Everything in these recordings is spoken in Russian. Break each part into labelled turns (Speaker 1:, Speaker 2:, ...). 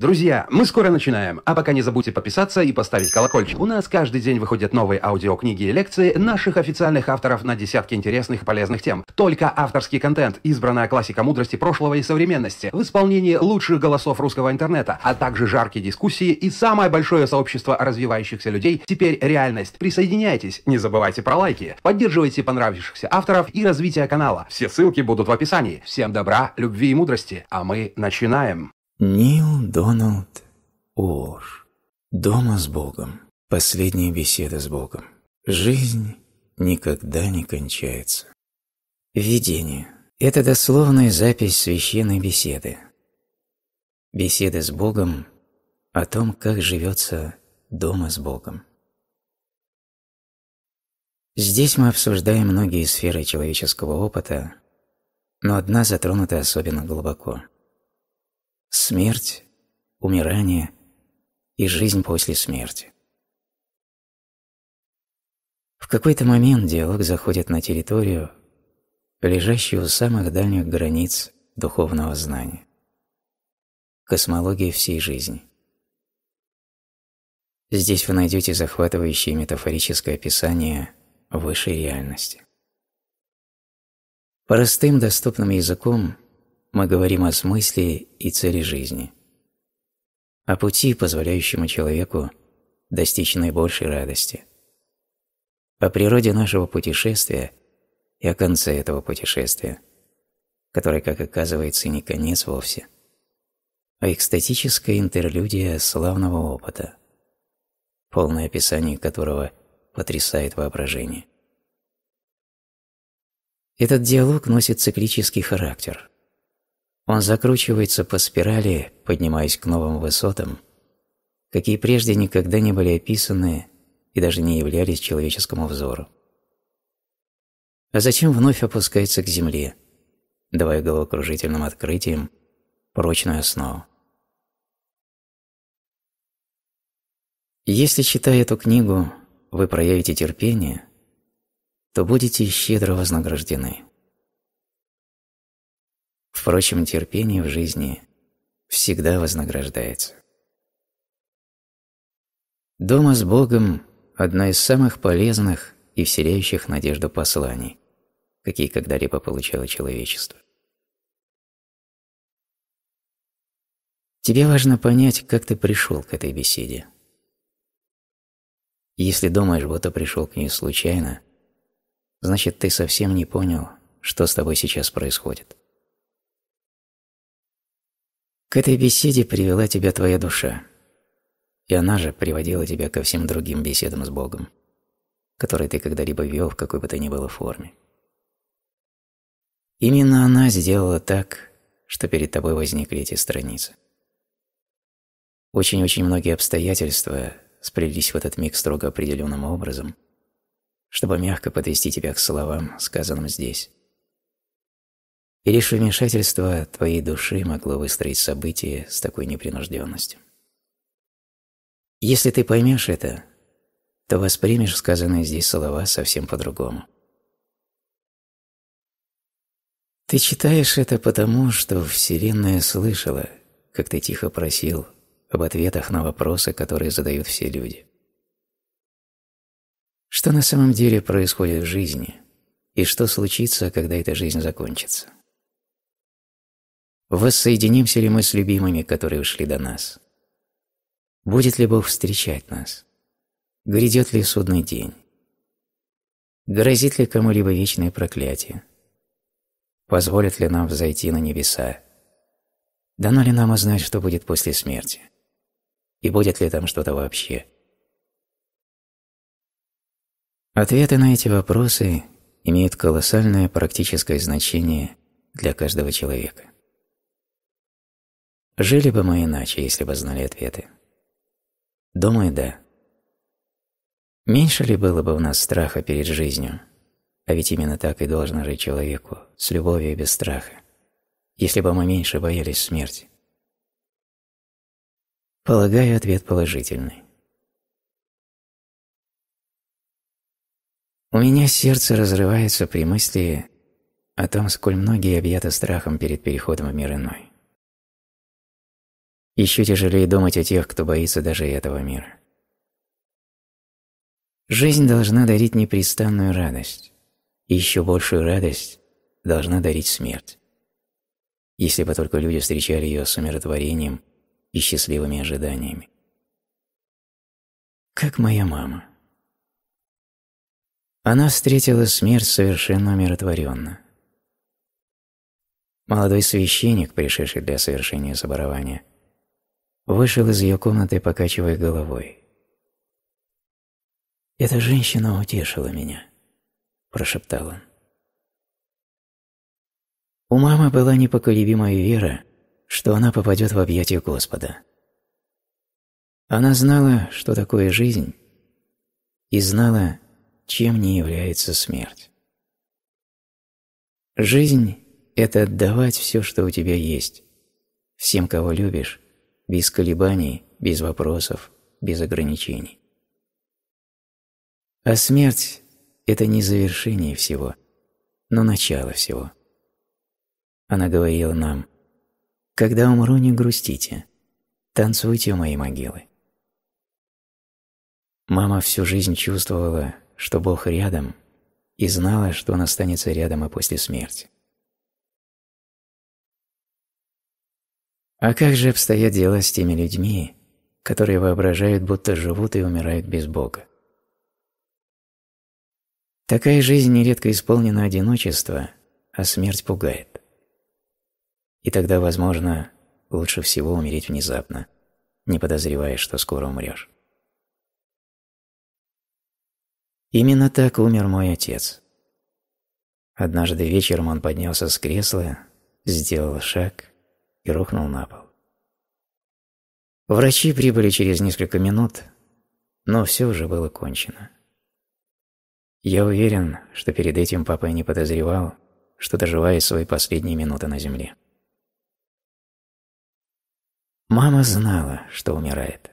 Speaker 1: Друзья, мы скоро начинаем, а пока не забудьте подписаться и поставить колокольчик. У нас каждый день выходят новые аудиокниги и лекции наших официальных авторов на десятки интересных и полезных тем. Только авторский контент, избранная классика мудрости прошлого и современности, в исполнении лучших голосов русского интернета, а также жаркие дискуссии и самое большое сообщество развивающихся людей теперь реальность. Присоединяйтесь, не забывайте про лайки, поддерживайте понравившихся авторов и развитие канала. Все ссылки будут в описании. Всем добра, любви и мудрости, а мы начинаем.
Speaker 2: Нил Дональд Уолш. Дома с Богом. Последняя беседа с Богом. Жизнь никогда не кончается. Введение. Это дословная запись священной беседы. Беседы с Богом о том, как живется дома с Богом. Здесь мы обсуждаем многие сферы человеческого опыта, но одна затронута особенно глубоко – смерть, умирание и жизнь после смерти. В какой-то момент диалог заходит на территорию, лежащую у самых дальних границ духовного знания. Космология всей жизни. Здесь вы найдете захватывающее метафорическое описание высшей реальности. Простым доступным языком – мы говорим о смысле и цели жизни. О пути, позволяющему человеку достичь наибольшей радости. О природе нашего путешествия и о конце этого путешествия, который, как оказывается, не конец вовсе, о а экстатической интерлюдии славного опыта, полное описание которого потрясает воображение. Этот диалог носит циклический характер – он закручивается по спирали, поднимаясь к новым высотам, какие прежде никогда не были описаны и даже не являлись человеческому взору. А затем вновь опускается к земле, давая головокружительным открытиям прочную основу. Если, читая эту книгу, вы проявите терпение, то будете щедро вознаграждены. Впрочем, терпение в жизни всегда вознаграждается. Дома с Богом – одно из самых полезных и вселяющих надежду посланий, какие когда-либо получало человечество. Тебе важно понять, как ты пришел к этой беседе. Если думаешь, будто пришел к ней случайно, значит, ты совсем не понял, что с тобой сейчас происходит. К этой беседе привела тебя твоя душа. И она же приводила тебя ко всем другим беседам с Богом, которые ты когда-либо вел в какой бы то ни было форме. Именно она сделала так, что перед тобой возникли эти страницы. Очень-очень многие обстоятельства сплелись в этот миг строго определенным образом, чтобы мягко подвести тебя к словам, сказанным здесь. И лишь вмешательство твоей души могло выстроить события с такой непринужденностью. Если ты поймешь это, то воспримешь сказанные здесь слова совсем по-другому. Ты читаешь это потому, что Вселенная слышала, как ты тихо просил об ответах на вопросы, которые задают все люди. Что на самом деле происходит в жизни, и что случится, когда эта жизнь закончится? Воссоединимся ли мы с любимыми, которые ушли до нас? Будет ли Бог встречать нас? Грядет ли судный день? Грозит ли кому-либо вечное проклятие? Позволит ли нам взойти на небеса? Дано ли нам узнать, что будет после смерти? И будет ли там что-то вообще? Ответы на эти вопросы имеют колоссальное практическое значение для каждого человека. Жили бы мы иначе, если бы знали ответы. Думаю, да. Меньше ли было бы у нас страха перед жизнью? А ведь именно так и должно жить человеку, с любовью и без страха. Если бы мы меньше боялись смерти. Полагаю, ответ положительный. У меня сердце разрывается при мысли о том, сколь многие объяты страхом перед переходом в мир иной еще тяжелее думать о тех, кто боится даже этого мира. Жизнь должна дарить непрестанную радость, и еще большую радость должна дарить смерть. Если бы только люди встречали ее с умиротворением и счастливыми ожиданиями.
Speaker 3: Как моя мама. Она встретила
Speaker 2: смерть совершенно умиротворенно. Молодой священник, пришедший для совершения соборования вышел из ее комнаты, покачивая головой. «Эта женщина утешила меня», – прошептал он. У мамы была непоколебимая вера, что она попадет в объятия Господа. Она знала, что такое жизнь, и знала, чем не является смерть. Жизнь – это отдавать все, что у тебя есть, всем, кого любишь, без колебаний, без вопросов, без ограничений. А смерть – это не завершение всего, но начало всего. Она говорила нам, «Когда умру, не грустите, танцуйте у моей могилы». Мама всю жизнь чувствовала, что Бог рядом, и знала, что Он останется рядом и после смерти. А как же обстоят дела с теми людьми, которые воображают, будто живут и умирают без Бога? Такая жизнь нередко исполнена одиночества, а смерть пугает. И тогда, возможно, лучше всего умереть внезапно, не подозревая, что скоро умрешь. Именно так умер мой отец. Однажды вечером он поднялся с кресла, сделал шаг и рухнул на пол. Врачи прибыли через несколько минут, но все уже было кончено. Я уверен, что перед этим папа не подозревал, что доживает свои последние минуты на земле. Мама знала, что умирает.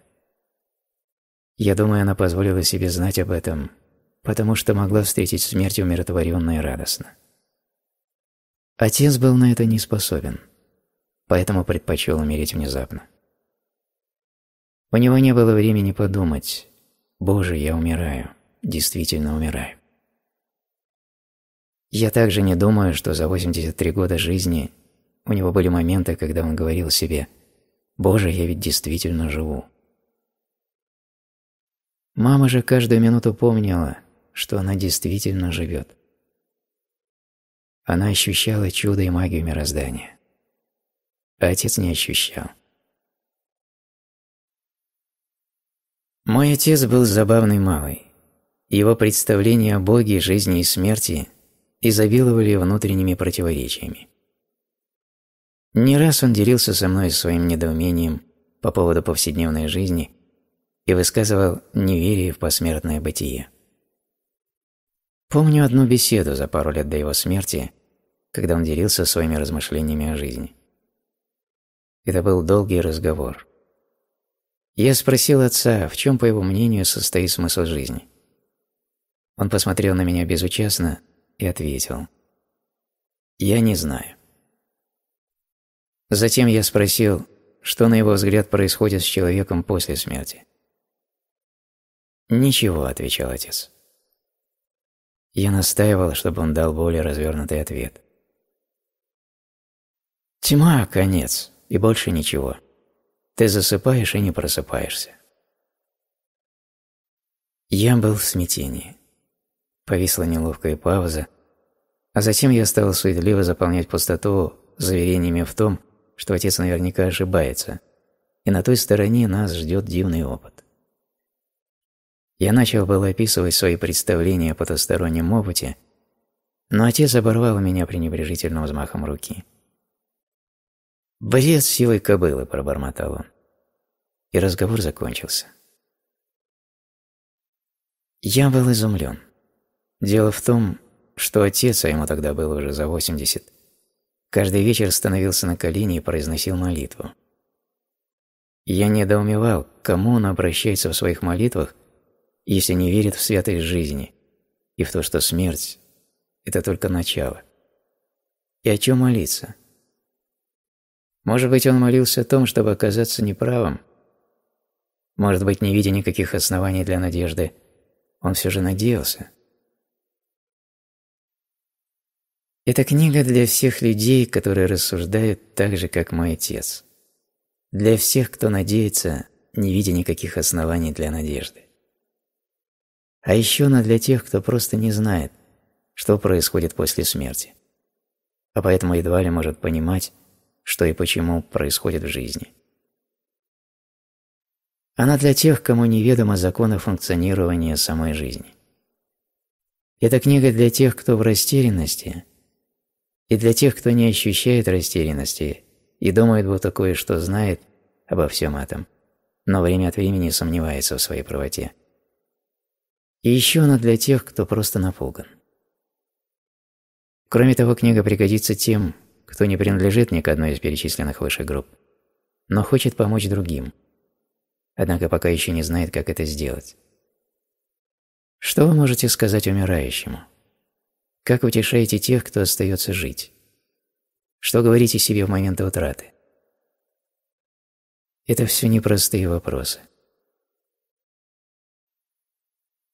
Speaker 2: Я думаю, она позволила себе знать об этом, потому что могла встретить смерть умиротворенно и радостно. Отец был на это не способен – поэтому предпочел умереть внезапно. У него не было времени подумать «Боже, я умираю, действительно умираю». Я также не думаю, что за 83 года жизни у него были моменты, когда он говорил себе «Боже, я ведь действительно живу». Мама же каждую минуту помнила, что она действительно живет. Она ощущала чудо и магию мироздания отец не ощущал. Мой отец был забавный малый. Его представления о Боге, жизни и смерти изобиловали внутренними противоречиями. Не раз он делился со мной своим недоумением по поводу повседневной жизни и высказывал неверие в посмертное бытие. Помню одну беседу за пару лет до его смерти, когда он делился своими размышлениями о жизни. Это был долгий разговор. Я спросил отца, в чем, по его мнению, состоит смысл жизни. Он посмотрел на меня безучастно и ответил. «Я не знаю». Затем я спросил, что, на его взгляд, происходит с человеком после смерти. «Ничего», – отвечал отец. Я настаивал, чтобы он дал более развернутый ответ. «Тьма – конец», и больше ничего. Ты засыпаешь и не просыпаешься. Я был в смятении. Повисла неловкая пауза, а затем я стал суетливо заполнять пустоту заверениями в том, что отец наверняка ошибается, и на той стороне нас ждет дивный опыт. Я начал было описывать свои представления о потустороннем опыте, но отец оборвал меня пренебрежительным взмахом руки – «Бред силой кобылы», – пробормотал он. И разговор закончился. Я был изумлен. Дело в том, что отец, а ему тогда было уже за 80, каждый вечер становился на колени и произносил молитву. Я недоумевал, кому он обращается в своих молитвах, если не верит в святость жизни и в то, что смерть – это только начало. И о чем молиться – может быть, он молился о том, чтобы оказаться неправым? Может быть, не видя никаких оснований для надежды, он все же надеялся? Эта книга для всех людей, которые рассуждают так же, как мой отец. Для всех, кто надеется, не видя никаких оснований для надежды. А еще она для тех, кто просто не знает, что происходит после смерти, а поэтому едва ли может понимать, что и почему происходит в жизни. Она для тех, кому неведомы законы функционирования самой жизни. Эта книга для тех, кто в растерянности, и для тех, кто не ощущает растерянности и думает, будто кое-что знает обо всем этом, но время от времени сомневается в своей правоте. И еще она для тех, кто просто напуган. Кроме того, книга пригодится тем, кто не принадлежит ни к одной из перечисленных выше групп, но хочет помочь другим, однако пока еще не знает, как это сделать. Что вы можете сказать умирающему? Как утешаете тех, кто остается жить? Что говорите себе в моменты утраты? Это все непростые вопросы.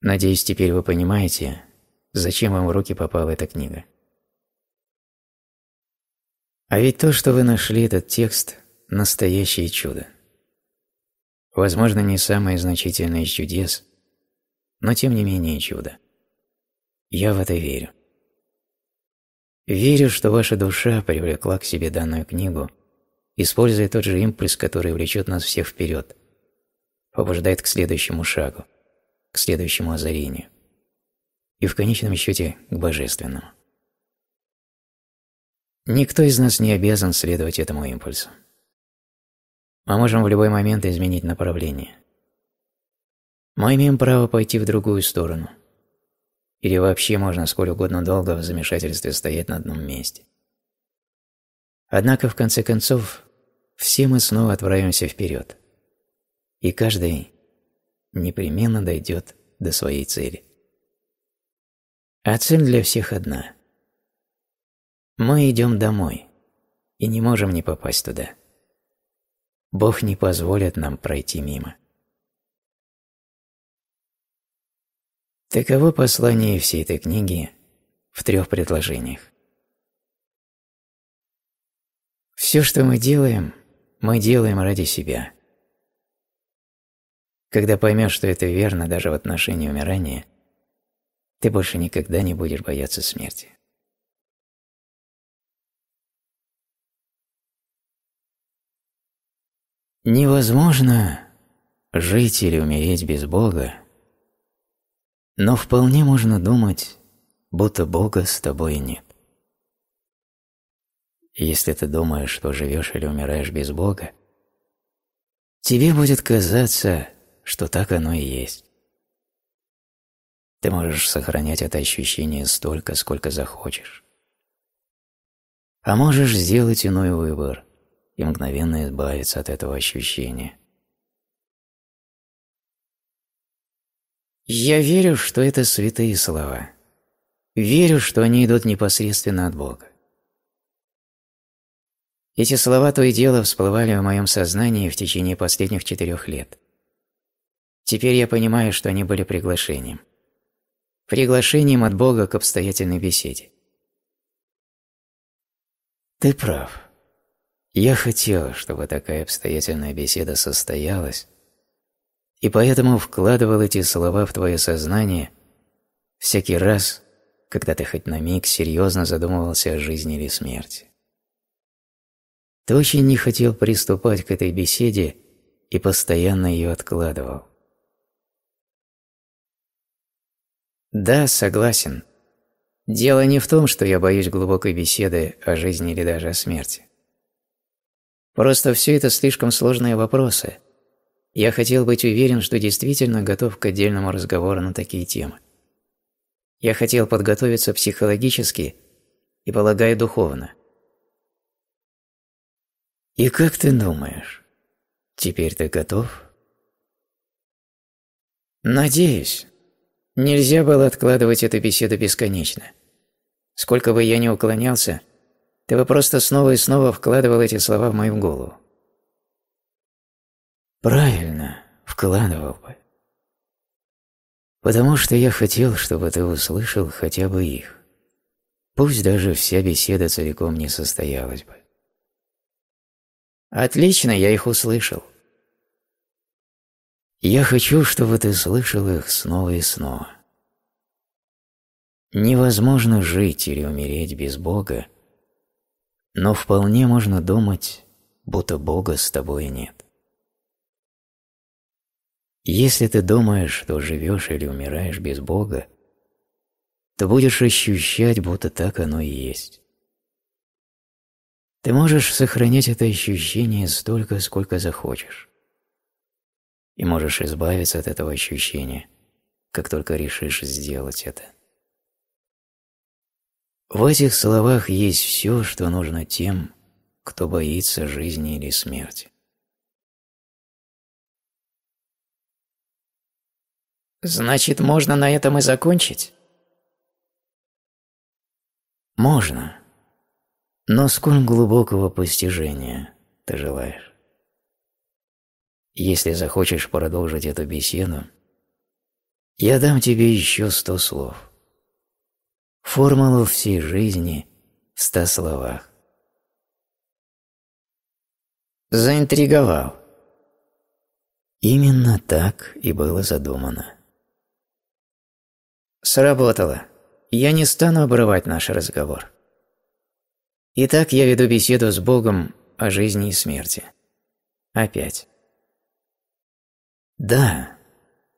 Speaker 2: Надеюсь, теперь вы понимаете, зачем вам в руки попала эта книга. А ведь то, что вы нашли этот текст – настоящее чудо. Возможно, не самое значительное из чудес, но тем не менее чудо. Я в это верю. Верю, что ваша душа привлекла к себе данную книгу, используя тот же импульс, который влечет нас всех вперед, побуждает к следующему шагу, к следующему озарению и в конечном счете к божественному. Никто из нас не обязан следовать этому импульсу. Мы можем в любой момент изменить направление. Мы имеем право пойти в другую сторону. Или вообще можно сколь угодно долго в замешательстве стоять на одном месте. Однако, в конце концов, все мы снова отправимся вперед. И каждый непременно дойдет до своей цели. А цель для всех одна – мы идем домой и не можем не попасть туда. Бог не позволит нам пройти мимо. Таково послание всей этой книги в трех предложениях. Все, что мы делаем, мы делаем ради себя. Когда поймешь, что это верно даже в отношении умирания, ты больше никогда не будешь бояться смерти. Невозможно жить или умереть без Бога, но вполне можно думать, будто Бога с тобой нет. Если ты думаешь, что живешь или умираешь без Бога, тебе будет казаться, что так оно и есть. Ты можешь сохранять это ощущение столько, сколько захочешь. А можешь сделать иной выбор – и мгновенно избавиться от этого ощущения. Я верю, что это святые слова. Верю, что они идут непосредственно от Бога. Эти слова то и дело всплывали в моем сознании в течение последних четырех лет. Теперь я понимаю, что они были приглашением. Приглашением от Бога к обстоятельной беседе. Ты прав. Я хотела, чтобы такая обстоятельная беседа состоялась, и поэтому вкладывал эти слова в твое сознание всякий раз, когда ты хоть на миг серьезно задумывался о жизни или смерти. Ты очень не хотел приступать к этой беседе и постоянно ее откладывал. Да, согласен. Дело не в том, что я боюсь глубокой беседы о жизни или даже о смерти. Просто все это слишком сложные вопросы. Я хотел быть уверен, что действительно готов к отдельному разговору на такие темы. Я хотел подготовиться психологически и, полагаю, духовно. И как ты думаешь, теперь ты готов? Надеюсь. Нельзя было откладывать эту беседу бесконечно. Сколько бы я ни уклонялся, ты бы просто снова и снова вкладывал эти слова в мою голову. Правильно, вкладывал бы. Потому что я хотел, чтобы ты услышал хотя бы их. Пусть даже вся беседа целиком не состоялась бы. Отлично, я их услышал. Я хочу, чтобы ты слышал их снова и снова. Невозможно жить или умереть без Бога, но вполне можно думать, будто Бога с тобой нет. Если ты думаешь, что живешь или умираешь без Бога, то будешь ощущать, будто так оно и есть. Ты можешь сохранять это ощущение столько, сколько захочешь. И можешь избавиться от этого ощущения, как только решишь сделать это. В этих словах есть все, что нужно тем, кто боится жизни или смерти. Значит, можно на этом и закончить? Можно. Но сколь глубокого постижения ты желаешь? Если захочешь продолжить эту беседу, я дам тебе еще сто слов. Формулу всей жизни в ста словах. Заинтриговал. Именно так и было задумано. Сработало. Я не стану обрывать наш разговор. Итак, я веду беседу с Богом о жизни и смерти. Опять. Да,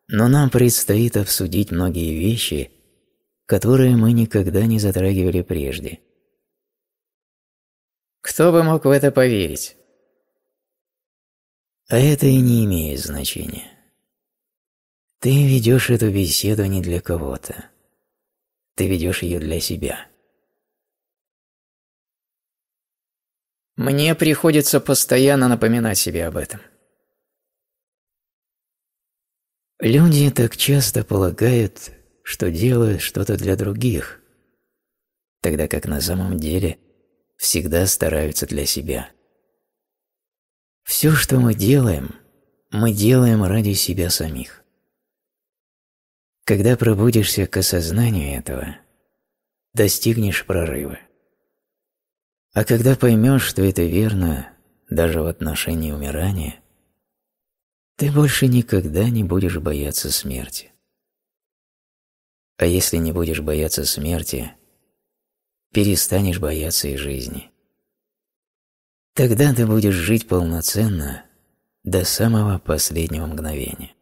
Speaker 2: но нам предстоит обсудить многие вещи, которые мы никогда не затрагивали прежде. Кто бы мог в это поверить? А это и не имеет значения. Ты ведешь эту беседу не для кого-то. Ты ведешь ее для себя. Мне приходится постоянно напоминать себе об этом. Люди так часто полагают, что делают что-то для других, тогда как на самом деле всегда стараются для себя. Все, что мы делаем, мы делаем ради себя самих. Когда пробудешься к осознанию этого, достигнешь прорыва. А когда поймешь, что это верно даже в отношении умирания, ты больше никогда не будешь бояться смерти. А если не будешь бояться смерти, перестанешь бояться и жизни. Тогда ты будешь жить полноценно до самого последнего мгновения.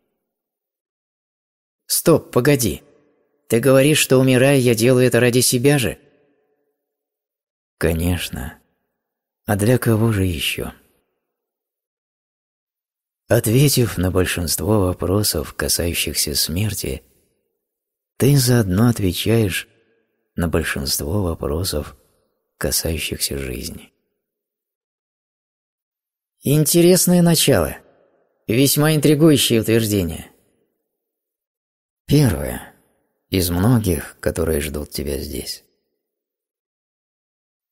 Speaker 2: Стоп, погоди. Ты говоришь, что умирая, я делаю это ради себя же? Конечно. А для кого же еще? Ответив на большинство вопросов, касающихся смерти, ты заодно отвечаешь на большинство вопросов, касающихся жизни. Интересное начало. Весьма интригующее утверждение. Первое. Из многих, которые ждут тебя здесь.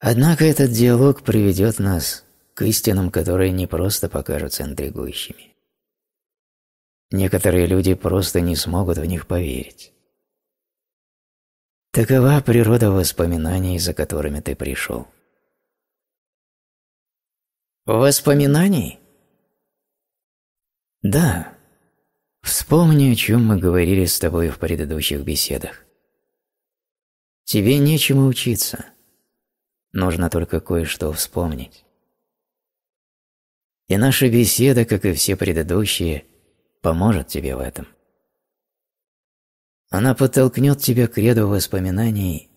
Speaker 2: Однако этот диалог приведет нас к истинам, которые не просто покажутся интригующими. Некоторые люди просто не смогут в них поверить. Такова природа воспоминаний, за которыми ты пришел. Воспоминаний? Да. Вспомни, о чем мы говорили с тобой в предыдущих беседах. Тебе нечему учиться. Нужно только кое-что вспомнить. И наша беседа, как и все предыдущие, поможет тебе в этом. Она подтолкнет тебя к ряду воспоминаний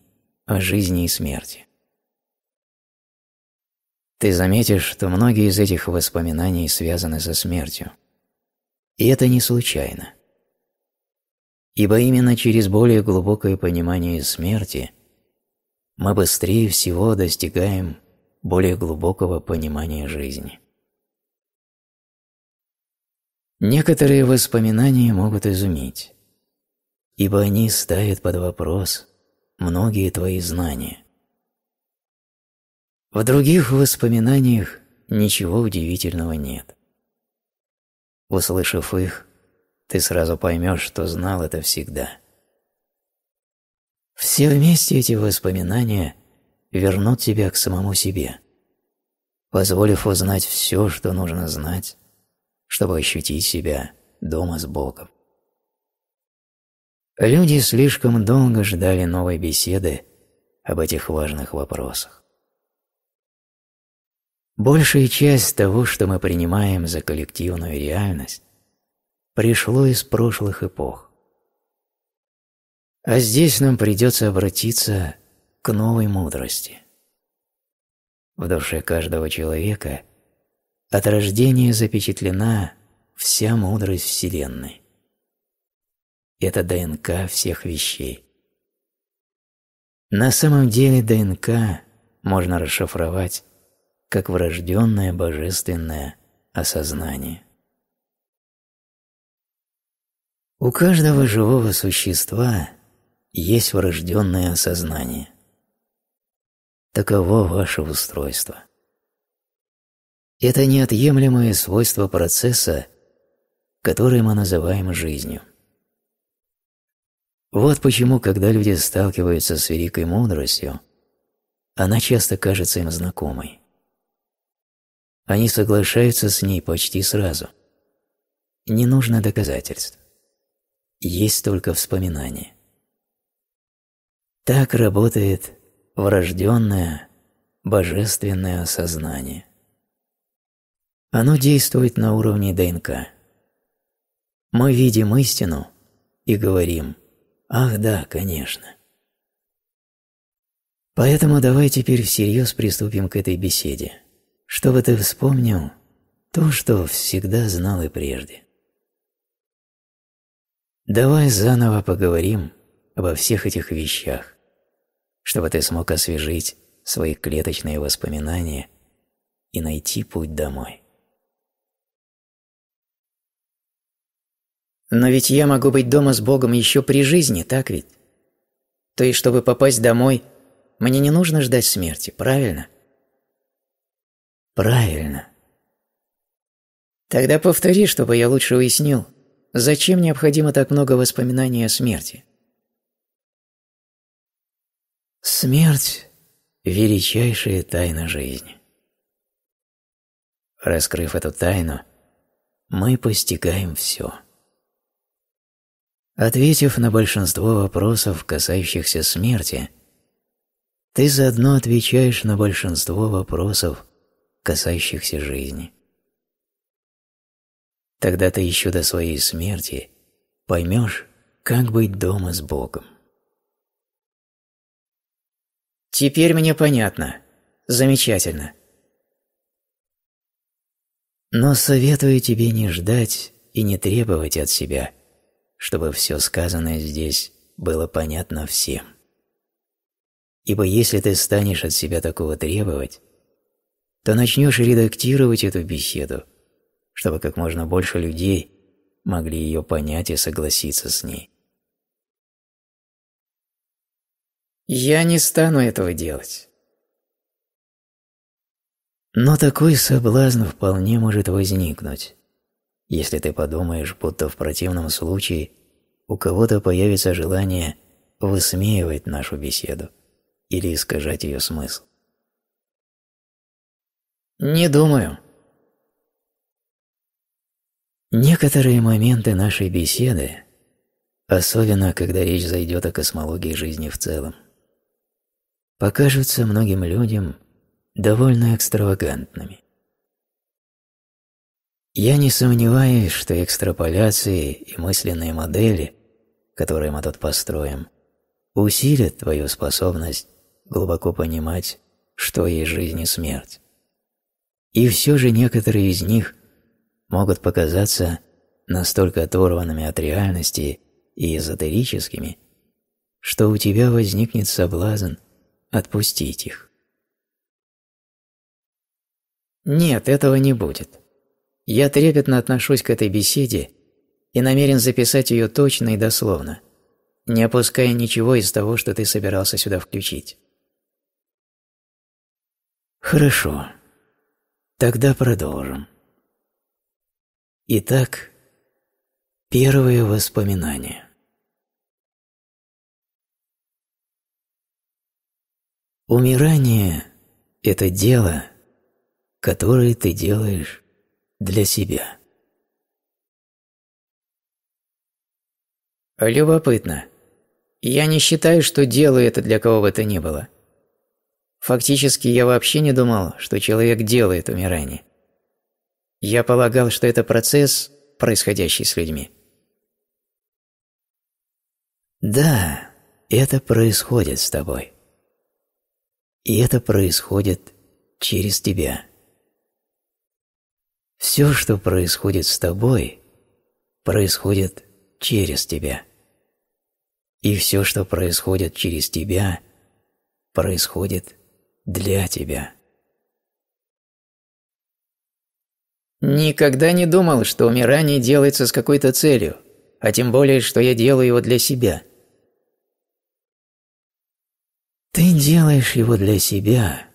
Speaker 2: о жизни и смерти. Ты заметишь, что многие из этих воспоминаний связаны со смертью. И это не случайно. Ибо именно через более глубокое понимание смерти мы быстрее всего достигаем более глубокого понимания жизни. Некоторые воспоминания могут изумить ибо они ставят под вопрос многие твои знания. В других воспоминаниях ничего удивительного нет. Услышав их, ты сразу поймешь, что знал это всегда. Все вместе эти воспоминания вернут тебя к самому себе, позволив узнать все, что нужно знать, чтобы ощутить себя дома с Богом. Люди слишком долго ждали новой беседы об этих важных вопросах. Большая часть того, что мы принимаем за коллективную реальность, пришло из прошлых эпох. А здесь нам придется обратиться к новой мудрости. В душе каждого человека от рождения запечатлена вся мудрость Вселенной. – это ДНК всех вещей. На самом деле ДНК можно расшифровать как врожденное божественное осознание. У каждого живого существа есть врожденное осознание. Таково ваше устройство. Это неотъемлемое свойство процесса, который мы называем жизнью. Вот почему, когда люди сталкиваются с великой мудростью, она часто кажется им знакомой. Они соглашаются с ней почти сразу. Не нужно доказательств. Есть только вспоминания. Так работает врожденное божественное сознание. Оно действует на уровне ДНК. Мы видим истину и говорим – Ах да, конечно. Поэтому давай теперь всерьез приступим к этой беседе, чтобы ты вспомнил то, что всегда знал и прежде. Давай заново поговорим обо всех этих вещах, чтобы ты смог освежить свои клеточные воспоминания и найти путь домой. Но ведь я могу быть дома с Богом еще при жизни, так ведь? То есть, чтобы попасть домой, мне не нужно ждать смерти, правильно? Правильно. Тогда повтори, чтобы я лучше уяснил, зачем необходимо так много воспоминаний о смерти. Смерть – величайшая тайна жизни. Раскрыв эту тайну, мы постигаем все. Ответив на большинство вопросов, касающихся смерти, ты заодно отвечаешь на большинство вопросов, касающихся жизни. Тогда ты еще до своей смерти поймешь, как быть дома с Богом. Теперь мне понятно. Замечательно. Но советую тебе не ждать и не требовать от себя – чтобы все сказанное здесь было понятно всем. Ибо если ты станешь от себя такого требовать, то начнешь редактировать эту беседу, чтобы как можно больше людей могли ее понять и согласиться с ней. Я не стану этого делать. Но такой соблазн вполне может возникнуть если ты подумаешь, будто в противном случае у кого-то появится желание высмеивать нашу беседу или искажать ее смысл. Не думаю. Некоторые моменты нашей беседы, особенно когда речь зайдет о космологии жизни в целом, покажутся многим людям довольно экстравагантными. Я не сомневаюсь, что экстраполяции и мысленные модели, которые мы тут построим, усилят твою способность глубоко понимать, что есть жизнь и смерть. И все же некоторые из них могут показаться настолько оторванными от реальности и эзотерическими, что у тебя возникнет соблазн отпустить их. Нет, этого не будет. Я трепетно отношусь к этой беседе и намерен записать ее точно и дословно, не опуская ничего из того, что ты собирался сюда включить. Хорошо. Тогда
Speaker 3: продолжим. Итак, первые воспоминания. Умирание – это дело, которое ты
Speaker 2: делаешь для себя. Любопытно. Я не считаю, что делаю это для кого бы то ни было. Фактически я вообще не думал, что человек делает умирание. Я полагал, что это процесс, происходящий с людьми. Да, это происходит с тобой. И это происходит через тебя. Все, что происходит с тобой, происходит через тебя. И все, что происходит через тебя, происходит для тебя. Никогда не думал, что умирание делается с какой-то целью, а тем более, что я делаю его для себя. Ты делаешь его для себя,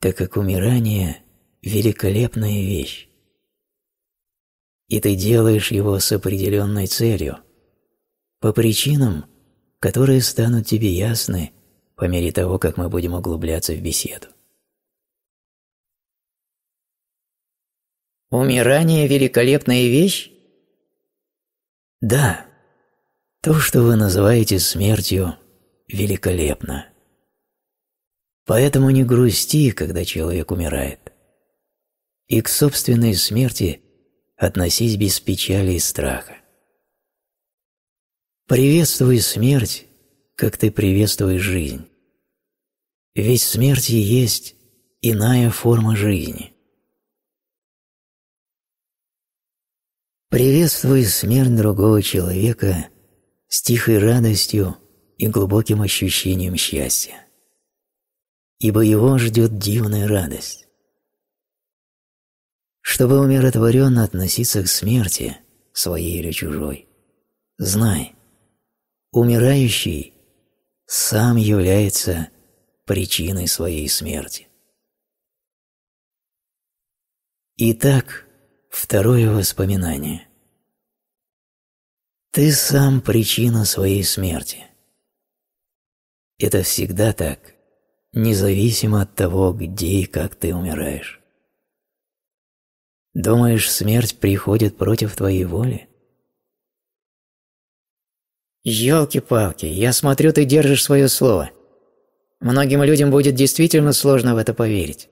Speaker 2: так как умирание – великолепная вещь и ты делаешь его с определенной целью, по причинам, которые станут тебе ясны по мере того, как мы будем углубляться в беседу. Умирание – великолепная вещь? Да, то, что вы называете смертью, великолепно. Поэтому не грусти, когда человек умирает. И к собственной смерти относись без печали и страха. Приветствуй смерть, как ты приветствуешь жизнь. Ведь смерть смерти есть иная форма жизни. Приветствуй смерть другого человека с тихой радостью и глубоким ощущением счастья. Ибо его ждет дивная радость. Чтобы умиротворенно относиться к смерти, своей или чужой, знай, умирающий сам является причиной своей смерти. Итак, второе воспоминание. Ты сам причина своей смерти. Это всегда так, независимо от того, где и как ты умираешь. Думаешь, смерть приходит против твоей воли? Ёлки-палки, я смотрю, ты держишь свое слово. Многим людям будет действительно сложно в это поверить.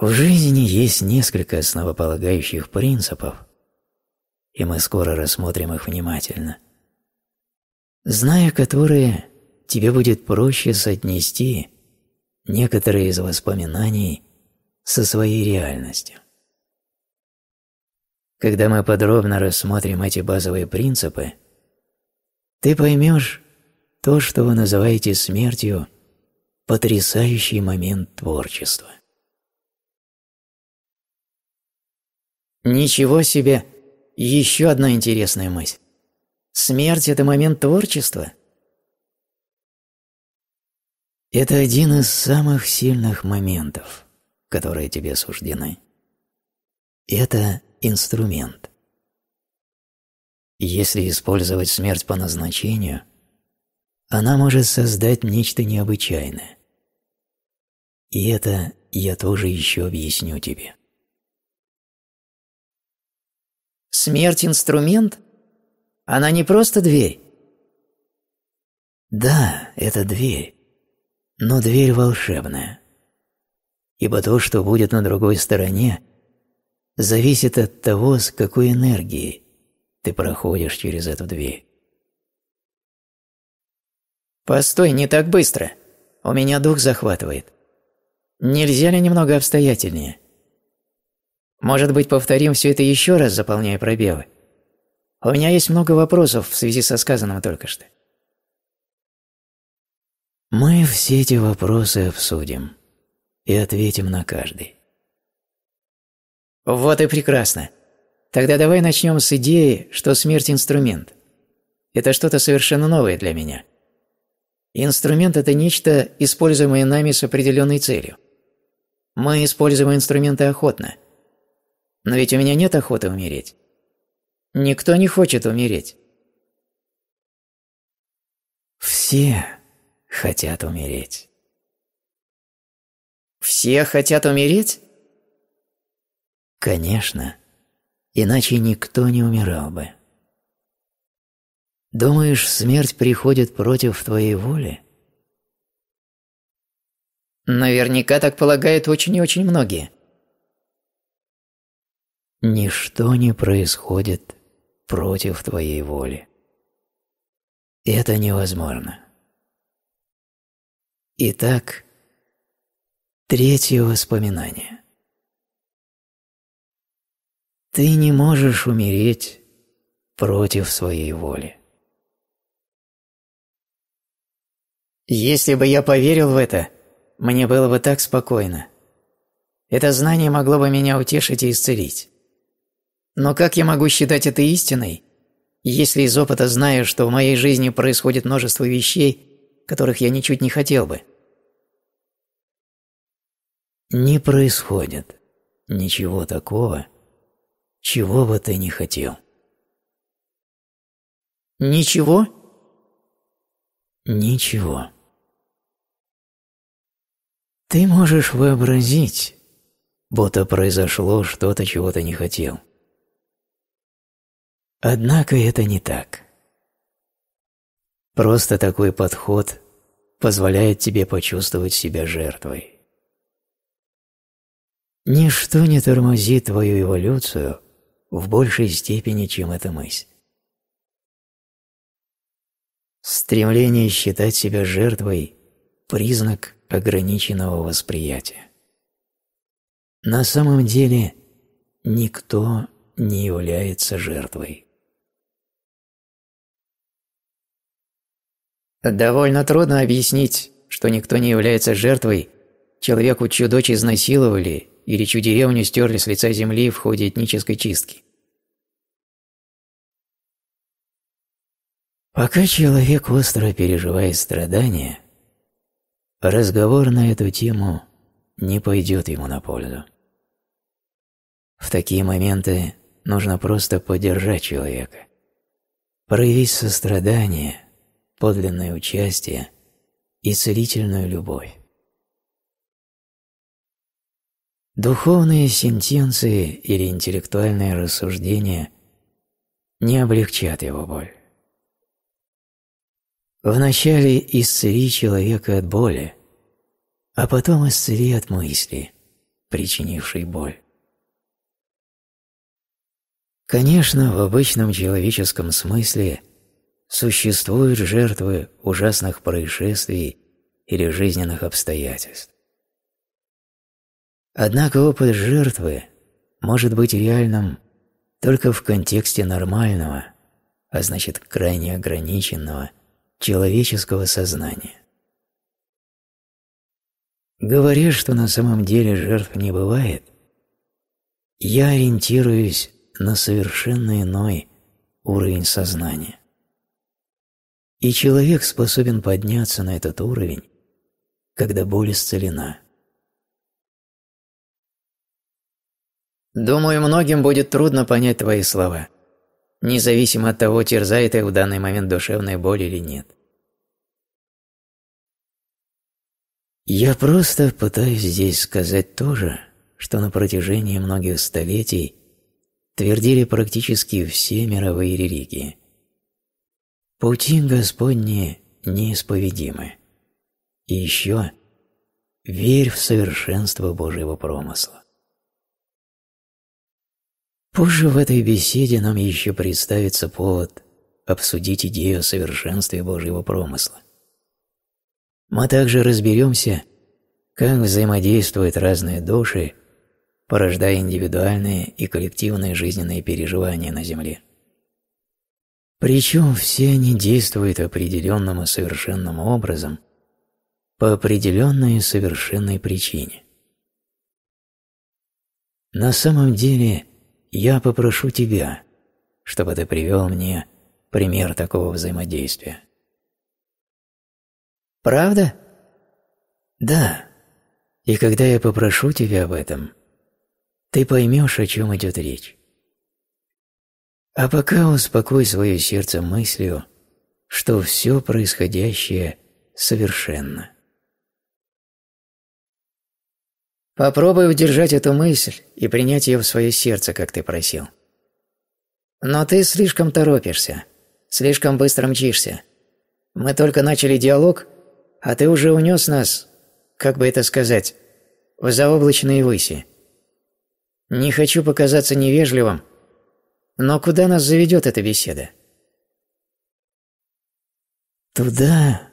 Speaker 2: В жизни есть несколько основополагающих принципов, и мы скоро рассмотрим их внимательно, зная которые, тебе будет проще соотнести некоторые из воспоминаний – со своей реальностью. Когда мы подробно рассмотрим эти базовые принципы, ты поймешь то, что вы называете смертью, потрясающий момент творчества. Ничего себе! Еще одна интересная мысль. Смерть – это момент творчества? Это один из самых сильных моментов – которые тебе суждены. Это инструмент. Если использовать смерть по назначению, она может создать нечто необычайное. И это я тоже еще объясню тебе. Смерть – инструмент? Она не просто дверь? Да, это дверь, но дверь волшебная ибо то, что будет на другой стороне, зависит от того, с какой энергией ты проходишь через эту дверь. «Постой, не так быстро! У меня дух захватывает. Нельзя ли немного обстоятельнее? Может быть, повторим все это еще раз, заполняя пробелы? У меня есть много вопросов в связи со сказанным только что». Мы все эти вопросы обсудим и ответим на каждый. Вот и прекрасно. Тогда давай начнем с идеи, что смерть – инструмент. Это что-то совершенно новое для меня. Инструмент – это нечто, используемое нами с определенной целью. Мы используем инструменты охотно. Но ведь у меня нет охоты умереть. Никто не хочет умереть.
Speaker 3: Все хотят умереть.
Speaker 2: Все хотят умереть? Конечно. Иначе никто не умирал бы. Думаешь, смерть приходит против твоей воли? Наверняка так полагают очень и очень многие. Ничто не происходит против твоей воли. Это невозможно.
Speaker 3: Итак, Третье воспоминание. Ты не можешь умереть
Speaker 2: против своей воли. Если бы я поверил в это, мне было бы так спокойно. Это знание могло бы меня утешить и исцелить. Но как я могу считать это истиной, если из опыта знаю, что в моей жизни происходит множество вещей, которых я ничуть не хотел бы? не происходит ничего такого, чего бы ты не хотел.
Speaker 3: Ничего? Ничего.
Speaker 2: Ты можешь вообразить, будто произошло что-то, чего ты не хотел. Однако это не так. Просто такой подход позволяет тебе почувствовать себя жертвой. Ничто не тормозит твою эволюцию в большей степени, чем эта мысль. Стремление считать себя жертвой – признак ограниченного восприятия. На самом деле никто не является жертвой. Довольно трудно объяснить, что никто не является жертвой, человеку чудо изнасиловали или чью деревню стерли с лица земли в ходе этнической чистки. Пока человек остро переживает страдания, разговор на эту тему не пойдет ему на пользу. В такие моменты нужно просто поддержать человека, проявить сострадание, подлинное участие и целительную любовь. Духовные сентенции или интеллектуальное рассуждение не облегчат его боль. Вначале исцели человека от боли, а потом исцели от мысли, причинившей боль. Конечно, в обычном человеческом смысле существуют жертвы ужасных происшествий или жизненных обстоятельств. Однако опыт жертвы может быть реальным только в контексте нормального, а значит крайне ограниченного, человеческого сознания. Говоря, что на самом деле жертв не бывает, я ориентируюсь на совершенно иной уровень сознания. И человек способен подняться на этот уровень, когда боль исцелена – Думаю, многим будет трудно понять твои слова, независимо от того, терзает их в данный момент душевная боль или нет. Я просто пытаюсь здесь сказать то же, что на протяжении многих столетий твердили практически все мировые религии. Пути Господни неисповедимы. И еще верь в совершенство Божьего промысла. Позже в этой беседе нам еще представится повод обсудить идею о совершенстве Божьего промысла. Мы также разберемся, как взаимодействуют разные души, порождая индивидуальные и коллективные жизненные переживания на Земле. Причем все они действуют определенным и совершенным образом по определенной и совершенной причине. На самом деле я попрошу тебя, чтобы ты привел мне пример такого взаимодействия. Правда? Да. И когда я попрошу тебя об этом, ты поймешь, о чем идет речь. А пока успокой свое сердце мыслью, что все происходящее совершенно. Попробуй удержать эту мысль и принять ее в свое сердце, как ты просил. Но ты слишком торопишься, слишком быстро мчишься. Мы только начали диалог, а ты уже унес нас, как бы это сказать, в заоблачные выси. Не хочу показаться невежливым, но куда нас заведет эта беседа? Туда,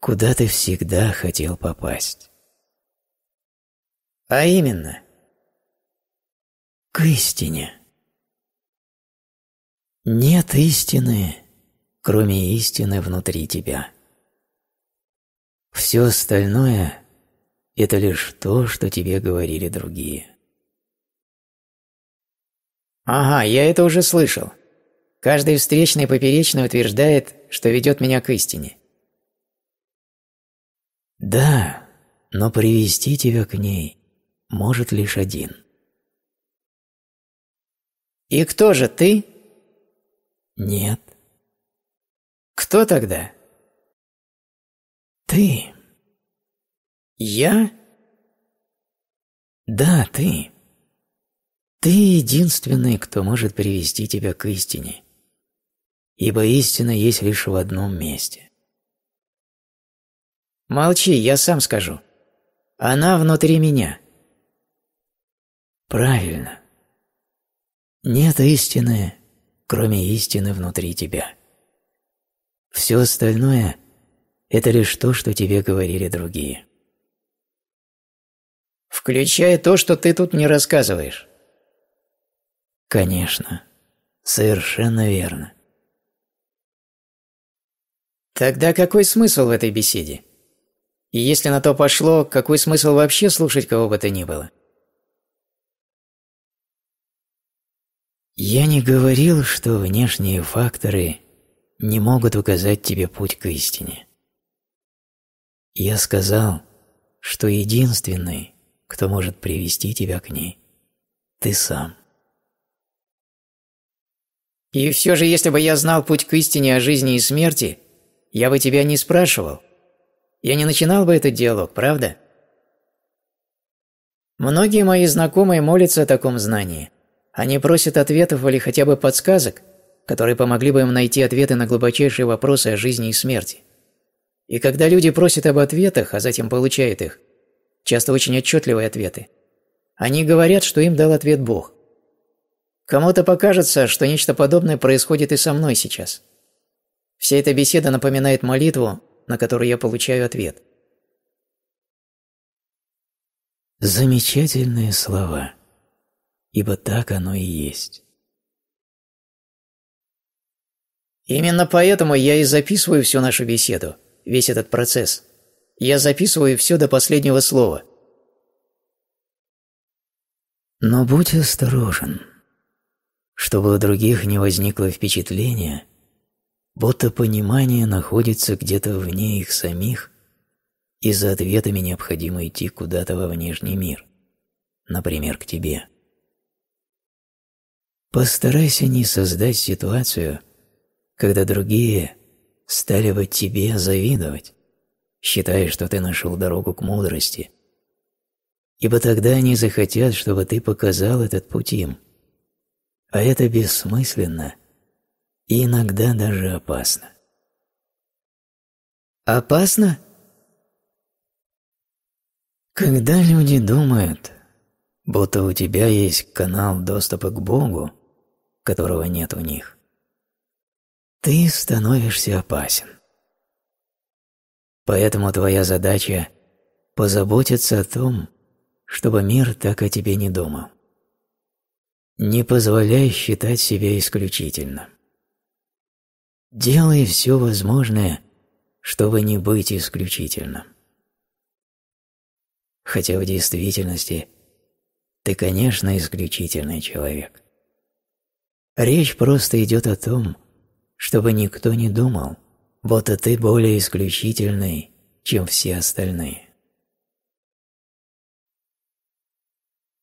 Speaker 2: куда ты всегда хотел попасть а именно
Speaker 3: к истине.
Speaker 2: Нет истины, кроме истины внутри тебя. Все остальное – это лишь то, что тебе говорили другие. Ага, я это уже слышал. Каждый встречный поперечный утверждает, что ведет меня к истине. Да, но привести тебя к ней может лишь один. «И кто же ты?»
Speaker 3: «Нет». «Кто тогда?»
Speaker 2: «Ты». «Я?» «Да, ты. Ты единственный, кто может привести тебя к истине, ибо истина есть лишь в одном месте». «Молчи, я сам скажу. Она внутри меня» правильно. Нет истины, кроме истины внутри тебя. Все остальное – это лишь то, что тебе говорили другие. Включая то, что ты тут мне рассказываешь. Конечно, совершенно верно. Тогда какой смысл в этой беседе? И если на то пошло, какой смысл вообще слушать кого бы то ни было? – Я не говорил, что внешние факторы не могут указать тебе путь к истине. Я сказал, что единственный, кто может привести тебя к ней, ты сам. И все же, если бы я знал путь к истине о жизни и смерти, я бы тебя не спрашивал. Я не начинал бы этот диалог, правда? Многие мои знакомые молятся о таком знании, они просят ответов или хотя бы подсказок, которые помогли бы им найти ответы на глубочайшие вопросы о жизни и смерти. И когда люди просят об ответах, а затем получают их, часто очень отчетливые ответы, они говорят, что им дал ответ Бог. Кому-то покажется, что нечто подобное происходит и со мной сейчас. Вся эта беседа напоминает молитву, на которую я получаю ответ.
Speaker 3: Замечательные
Speaker 2: слова ибо так оно и есть. Именно поэтому я и записываю всю нашу беседу, весь этот процесс. Я записываю все до последнего слова. Но будь осторожен, чтобы у других не возникло впечатления, будто понимание находится где-то вне их самих, и за ответами необходимо идти куда-то во внешний мир, например, к тебе. Постарайся не создать ситуацию, когда другие стали бы тебе завидовать, считая, что ты нашел дорогу к мудрости, ибо тогда они захотят, чтобы ты показал этот путь им. А это бессмысленно и иногда даже опасно. Опасно? Когда люди думают, будто у тебя есть канал доступа к Богу, которого нет в них. Ты становишься опасен. Поэтому твоя задача – позаботиться о том, чтобы мир так о тебе не думал. Не позволяй считать себя исключительным. Делай все возможное, чтобы не быть исключительным. Хотя в действительности ты, конечно, исключительный человек. Речь просто идет о том, чтобы никто не думал, будто ты более исключительный, чем все остальные.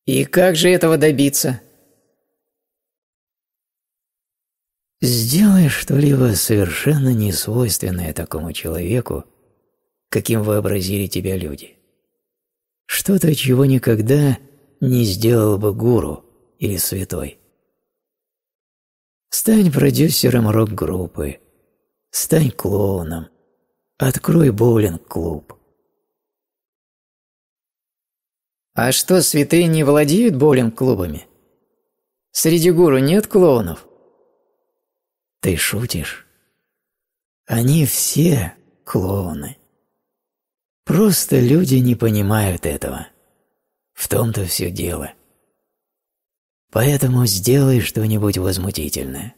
Speaker 2: И как же этого добиться? Сделай что-либо совершенно несвойственное такому человеку, каким вообразили тебя люди. Что-то, чего никогда не сделал бы гуру или святой. Стань продюсером рок-группы. Стань клоуном. Открой боулинг-клуб. А что, святые не владеют боулинг-клубами? Среди гуру нет клоунов? Ты шутишь? Они все клоуны. Просто люди не понимают этого. В том-то все дело. Поэтому сделай что-нибудь возмутительное.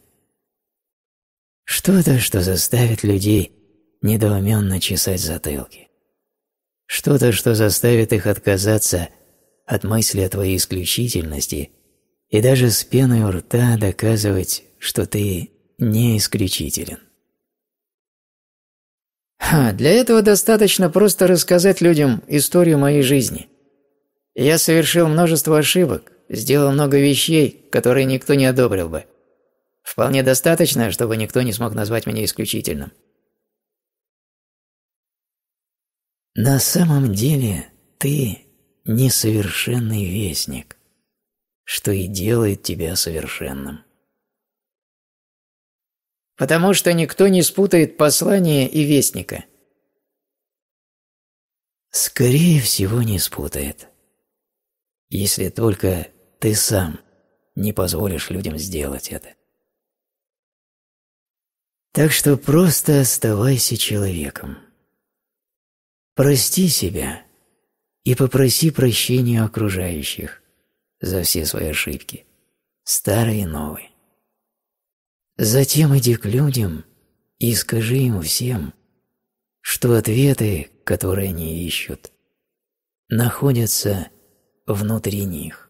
Speaker 2: Что-то, что заставит людей недоуменно чесать затылки. Что-то, что заставит их отказаться от мысли о твоей исключительности и даже с пеной у рта доказывать, что ты не исключителен. Ха, для этого достаточно просто рассказать людям историю моей жизни. Я совершил множество ошибок, сделал много вещей, которые никто не одобрил бы. Вполне достаточно, чтобы никто не смог назвать меня исключительным. На самом деле ты несовершенный вестник, что и делает тебя совершенным. Потому что никто не спутает послание и вестника. Скорее всего, не спутает. Если только ты сам не позволишь людям сделать это. Так что просто оставайся человеком. Прости себя и попроси прощения окружающих за все свои ошибки, старые и новые. Затем иди к людям и скажи им всем, что ответы, которые они ищут, находятся внутри них.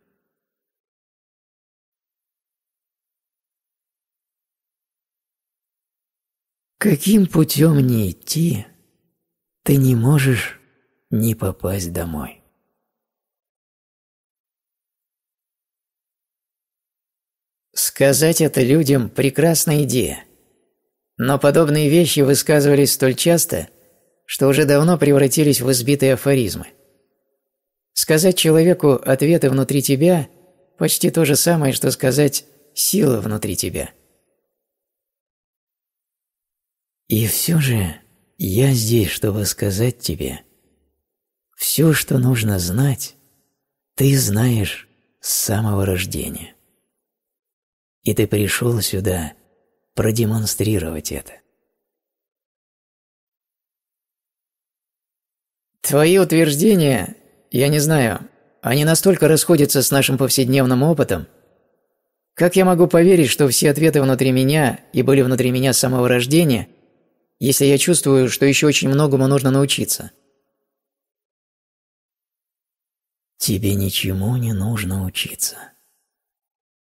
Speaker 3: Каким путем не идти, ты не
Speaker 2: можешь не попасть домой. Сказать это людям – прекрасная идея. Но подобные вещи высказывались столь часто, что уже давно превратились в избитые афоризмы. Сказать человеку «ответы внутри тебя» – почти то же самое, что сказать «сила внутри тебя». И все же я здесь, чтобы сказать тебе, все, что нужно знать, ты знаешь с самого рождения. И ты пришел сюда продемонстрировать это. Твои утверждения, я не знаю, они настолько расходятся с нашим повседневным опытом. Как я могу поверить, что все ответы внутри меня и были внутри меня с самого рождения – если я чувствую, что еще очень многому нужно научиться. Тебе ничему не нужно учиться.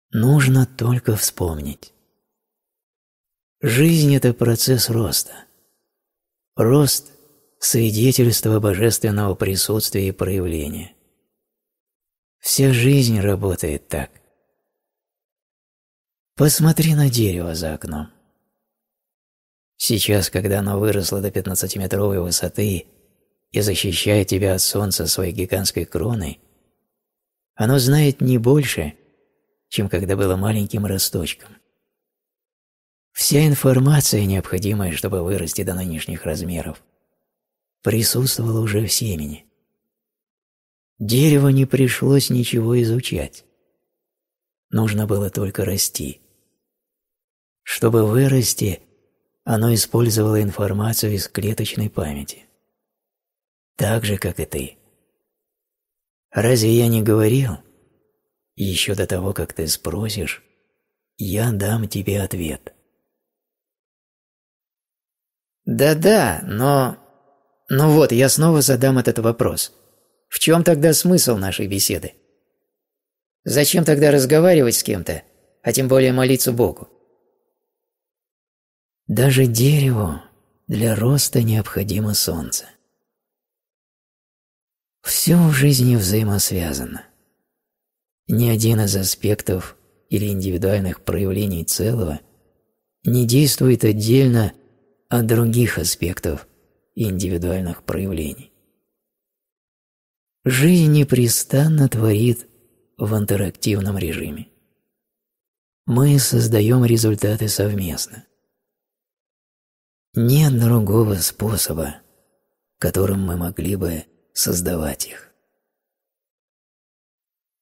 Speaker 2: Нужно только вспомнить. Жизнь – это процесс роста. Рост – свидетельство божественного присутствия и проявления. Вся жизнь работает так. Посмотри на дерево за окном. Сейчас, когда оно выросло до 15-метровой высоты и защищает тебя от солнца своей гигантской кроной, оно знает не больше, чем когда было маленьким росточком. Вся информация, необходимая, чтобы вырасти до нынешних размеров, присутствовала уже в семени. Дереву не пришлось ничего изучать. Нужно было только расти. Чтобы вырасти – оно использовало информацию из клеточной памяти. Так же, как и ты. Разве я не говорил? Еще до того, как ты спросишь, я дам тебе ответ. Да-да, но... Ну вот, я снова задам этот вопрос. В чем тогда смысл нашей беседы? Зачем тогда разговаривать с кем-то, а тем более молиться Богу? Даже дереву для роста необходимо солнце. Все в жизни взаимосвязано. Ни один из аспектов или индивидуальных проявлений целого не действует отдельно от других аспектов и индивидуальных проявлений. Жизнь непрестанно творит в интерактивном режиме. Мы создаем результаты совместно. Нет другого способа, которым мы могли бы создавать их.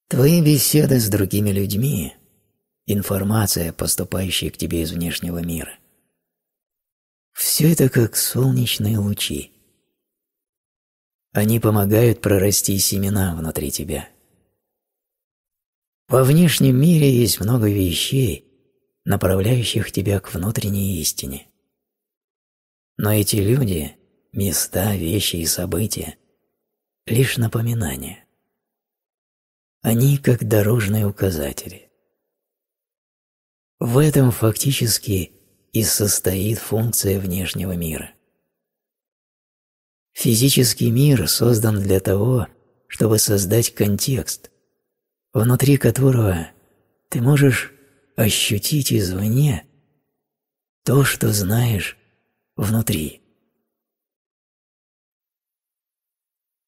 Speaker 2: Твои беседы с другими людьми – информация, поступающая к тебе из внешнего мира. Все это как солнечные лучи. Они помогают прорасти семена внутри тебя. Во внешнем мире есть много вещей, направляющих тебя к внутренней истине. Но эти люди – места, вещи и события – лишь напоминания. Они как дорожные указатели. В этом фактически и состоит функция внешнего мира. Физический мир создан для того, чтобы создать контекст, внутри которого ты можешь ощутить извне то, что знаешь внутри.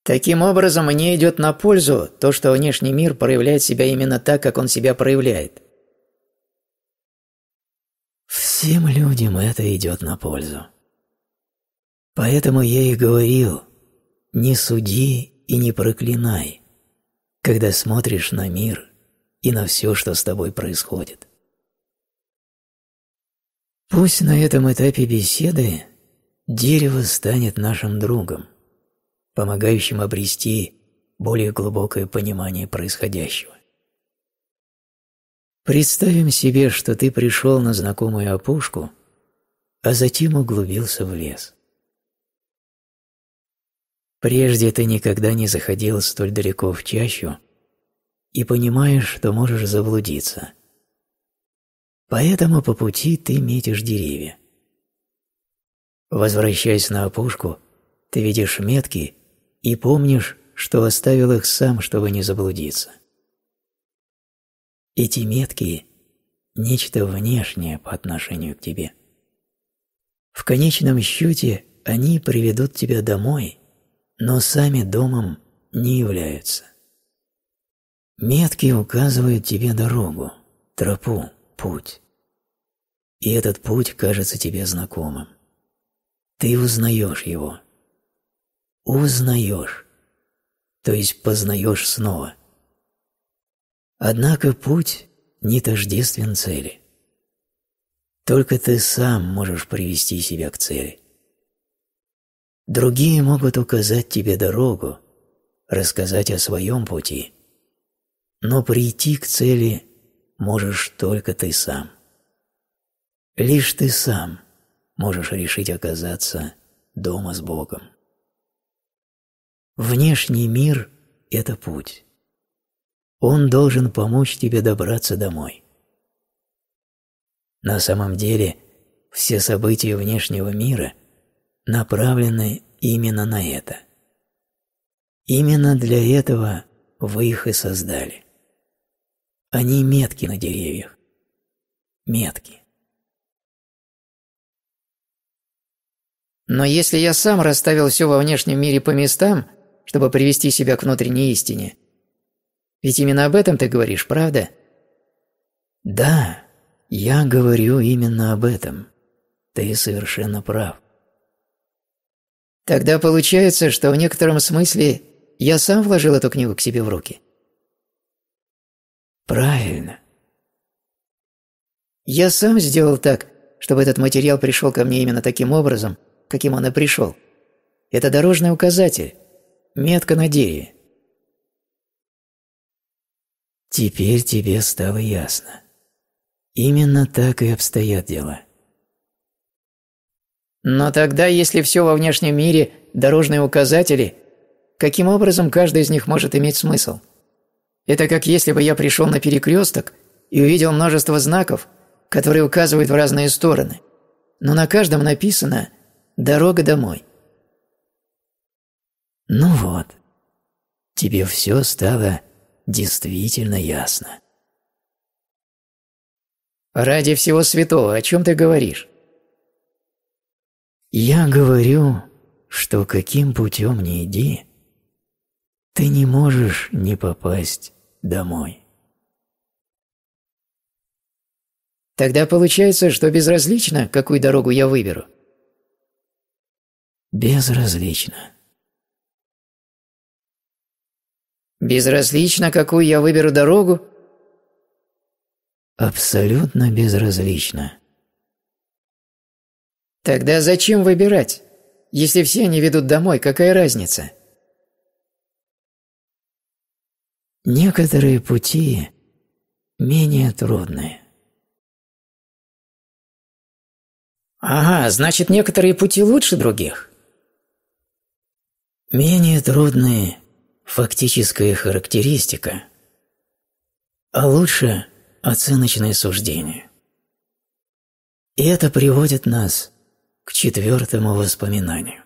Speaker 2: Таким образом, мне идет на пользу то, что внешний мир проявляет себя именно так, как он себя проявляет. Всем людям это идет на пользу. Поэтому я и говорил, не суди и не проклинай, когда смотришь на мир и на все, что с тобой происходит. Пусть на этом этапе беседы дерево станет нашим другом, помогающим обрести более глубокое понимание происходящего. Представим себе, что ты пришел на знакомую опушку, а затем углубился в лес. Прежде ты никогда не заходил столь далеко в чащу и понимаешь, что можешь заблудиться – Поэтому по пути ты метишь деревья. Возвращаясь на опушку, ты видишь метки и помнишь, что оставил их сам, чтобы не заблудиться. Эти метки – нечто внешнее по отношению к тебе. В конечном счете они приведут тебя домой, но сами домом не являются. Метки указывают тебе дорогу, тропу, путь. И этот путь кажется тебе знакомым. Ты узнаешь его. Узнаешь. То есть познаешь снова. Однако путь не тождествен цели. Только ты сам можешь привести себя к цели. Другие могут указать тебе дорогу, рассказать о своем пути, но прийти к цели можешь только ты сам. Лишь ты сам можешь решить оказаться дома с Богом. Внешний мир – это путь. Он должен помочь тебе добраться домой. На самом деле, все события внешнего мира направлены именно на это. Именно для этого вы их и создали. Они а метки на деревьях. Метки. Но если я сам расставил все во внешнем мире по местам, чтобы привести себя к внутренней истине, ведь именно об этом ты говоришь, правда? Да, я говорю именно об этом. Ты совершенно прав. Тогда получается, что в некотором смысле я сам вложил эту книгу к себе в руки. Правильно. Я сам сделал так, чтобы этот материал пришел ко мне именно таким образом, каким он и пришел. Это дорожный указатель, метка на дереве. Теперь тебе стало ясно. Именно так и обстоят дела. Но тогда, если все во внешнем мире – дорожные указатели, каким образом каждый из них может иметь смысл – это как если бы я пришел на перекресток и увидел множество знаков, которые указывают в разные стороны. Но на каждом написано «Дорога домой». Ну вот, тебе все стало действительно ясно. Ради всего святого, о чем ты говоришь? Я говорю, что каким путем ни иди, ты не можешь не попасть домой. Тогда получается, что безразлично, какую дорогу я выберу.
Speaker 3: Безразлично.
Speaker 2: Безразлично, какую я выберу дорогу? Абсолютно безразлично. Тогда зачем выбирать? Если все они ведут домой, какая
Speaker 3: разница? Некоторые пути менее трудные.
Speaker 2: Ага, значит, некоторые пути лучше других. Менее трудные – фактическая характеристика, а лучше – оценочное суждение. И это приводит нас к четвертому воспоминанию.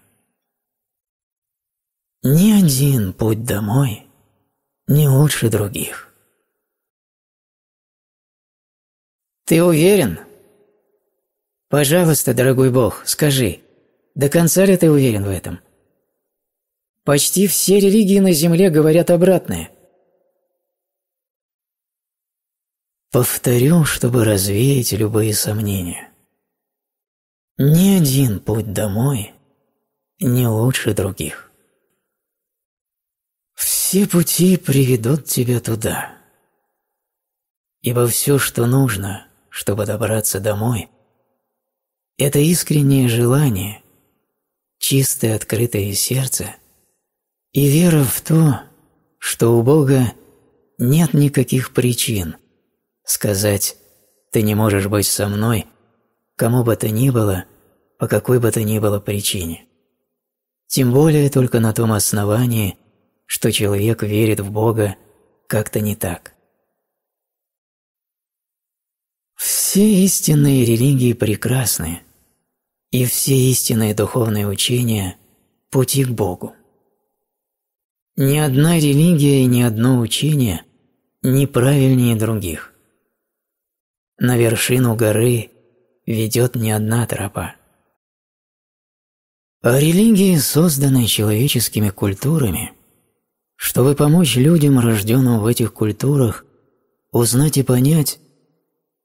Speaker 2: Ни один путь домой не лучше других.
Speaker 3: Ты уверен?
Speaker 2: Пожалуйста, дорогой Бог, скажи, до конца ли ты уверен в этом? Почти все религии на Земле говорят обратное. Повторю, чтобы развеять любые сомнения. Ни один путь домой не лучше других. Все пути приведут тебя туда. Ибо все, что нужно, чтобы добраться домой, это искреннее желание, чистое открытое сердце и вера в то, что у Бога нет никаких причин сказать «ты не можешь быть со мной», кому бы то ни было, по какой бы то ни было причине. Тем более только на том основании, что человек верит в Бога как-то не так. Все истинные религии прекрасны, и все истинные духовные учения – пути к Богу. Ни одна религия и ни одно учение не правильнее других. На вершину горы ведет не одна тропа. А религии, созданные человеческими культурами – чтобы помочь людям, рожденным в этих культурах, узнать и понять,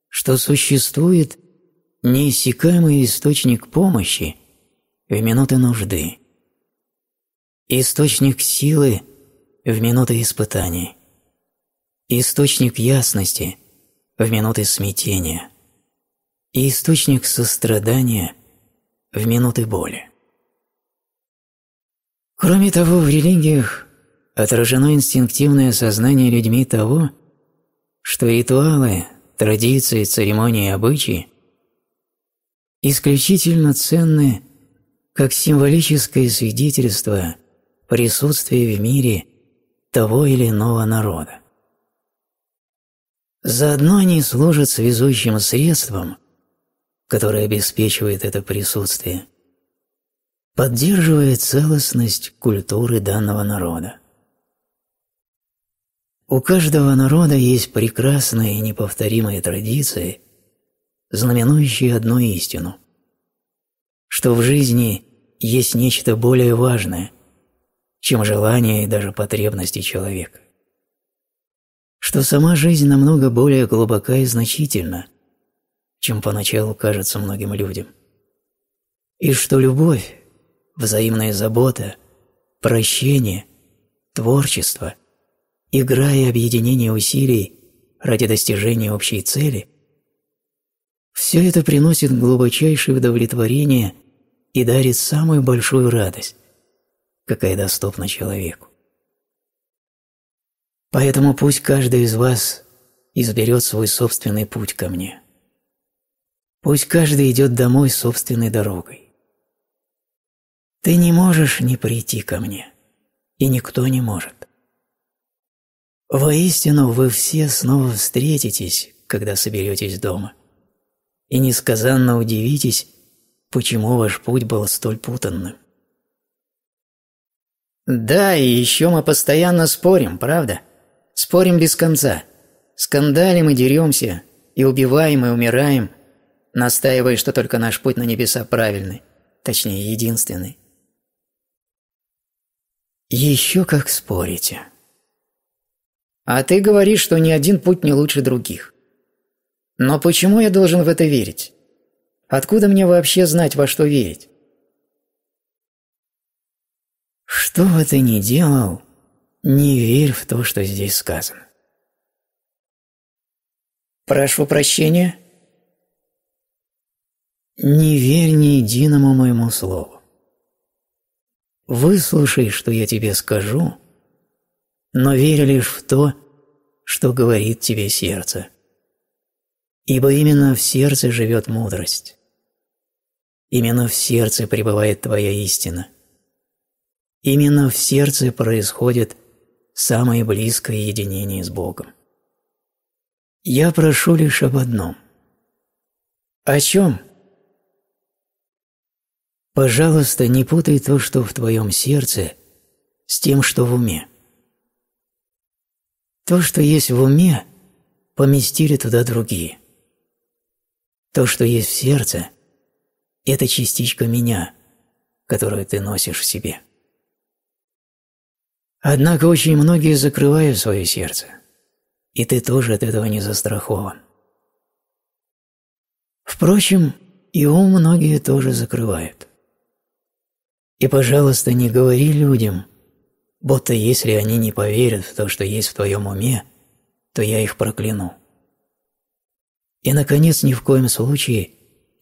Speaker 2: что существует неиссякаемый источник помощи в минуты нужды, источник силы в минуты испытаний, источник ясности в минуты смятения и источник сострадания в минуты боли. Кроме того, в религиях отражено инстинктивное сознание людьми того, что ритуалы, традиции, церемонии и обычаи исключительно ценны как символическое свидетельство присутствия в мире того или иного народа. Заодно они служат связующим средством, которое обеспечивает это присутствие, поддерживая целостность культуры данного народа. У каждого народа есть прекрасные и неповторимые традиции, знаменующие одну истину, что в жизни есть нечто более важное, чем желания и даже потребности человека, что сама жизнь намного более глубока и значительна, чем поначалу кажется многим людям, и что любовь, взаимная забота, прощение, творчество – игра и объединение усилий ради достижения общей цели, все это приносит глубочайшее удовлетворение и дарит самую большую радость, какая доступна человеку. Поэтому пусть каждый из вас изберет свой собственный путь ко мне. Пусть каждый идет домой собственной дорогой. Ты не можешь не прийти ко мне, и никто не может. Воистину вы все снова встретитесь, когда соберетесь дома, и несказанно удивитесь, почему ваш путь был столь путанным. Да, и еще мы постоянно спорим, правда? Спорим без конца. Скандалим и деремся, и убиваем, и умираем, настаивая, что только наш путь на небеса правильный, точнее, единственный. Еще как спорите. А ты говоришь, что ни один путь не лучше других. Но почему я должен в это верить? Откуда мне вообще знать, во что верить? Что бы ты ни делал, не верь в то, что здесь сказано. Прошу прощения. Не верь ни единому моему слову. Выслушай, что я тебе скажу, но верь лишь в то, что говорит тебе сердце. Ибо именно в сердце живет мудрость. Именно в сердце пребывает твоя истина. Именно в сердце происходит самое близкое единение с Богом. Я прошу лишь об одном. О чем? Пожалуйста, не путай то, что в твоем сердце, с тем, что в уме. То, что есть в уме, поместили туда другие. То, что есть в сердце, это частичка меня, которую ты носишь в себе. Однако очень многие закрывают свое сердце, и ты тоже от этого не застрахован. Впрочем, и ум многие тоже закрывают. И, пожалуйста, не говори людям – будто если они не поверят в то, что есть в твоем уме, то я их прокляну. И, наконец, ни в коем случае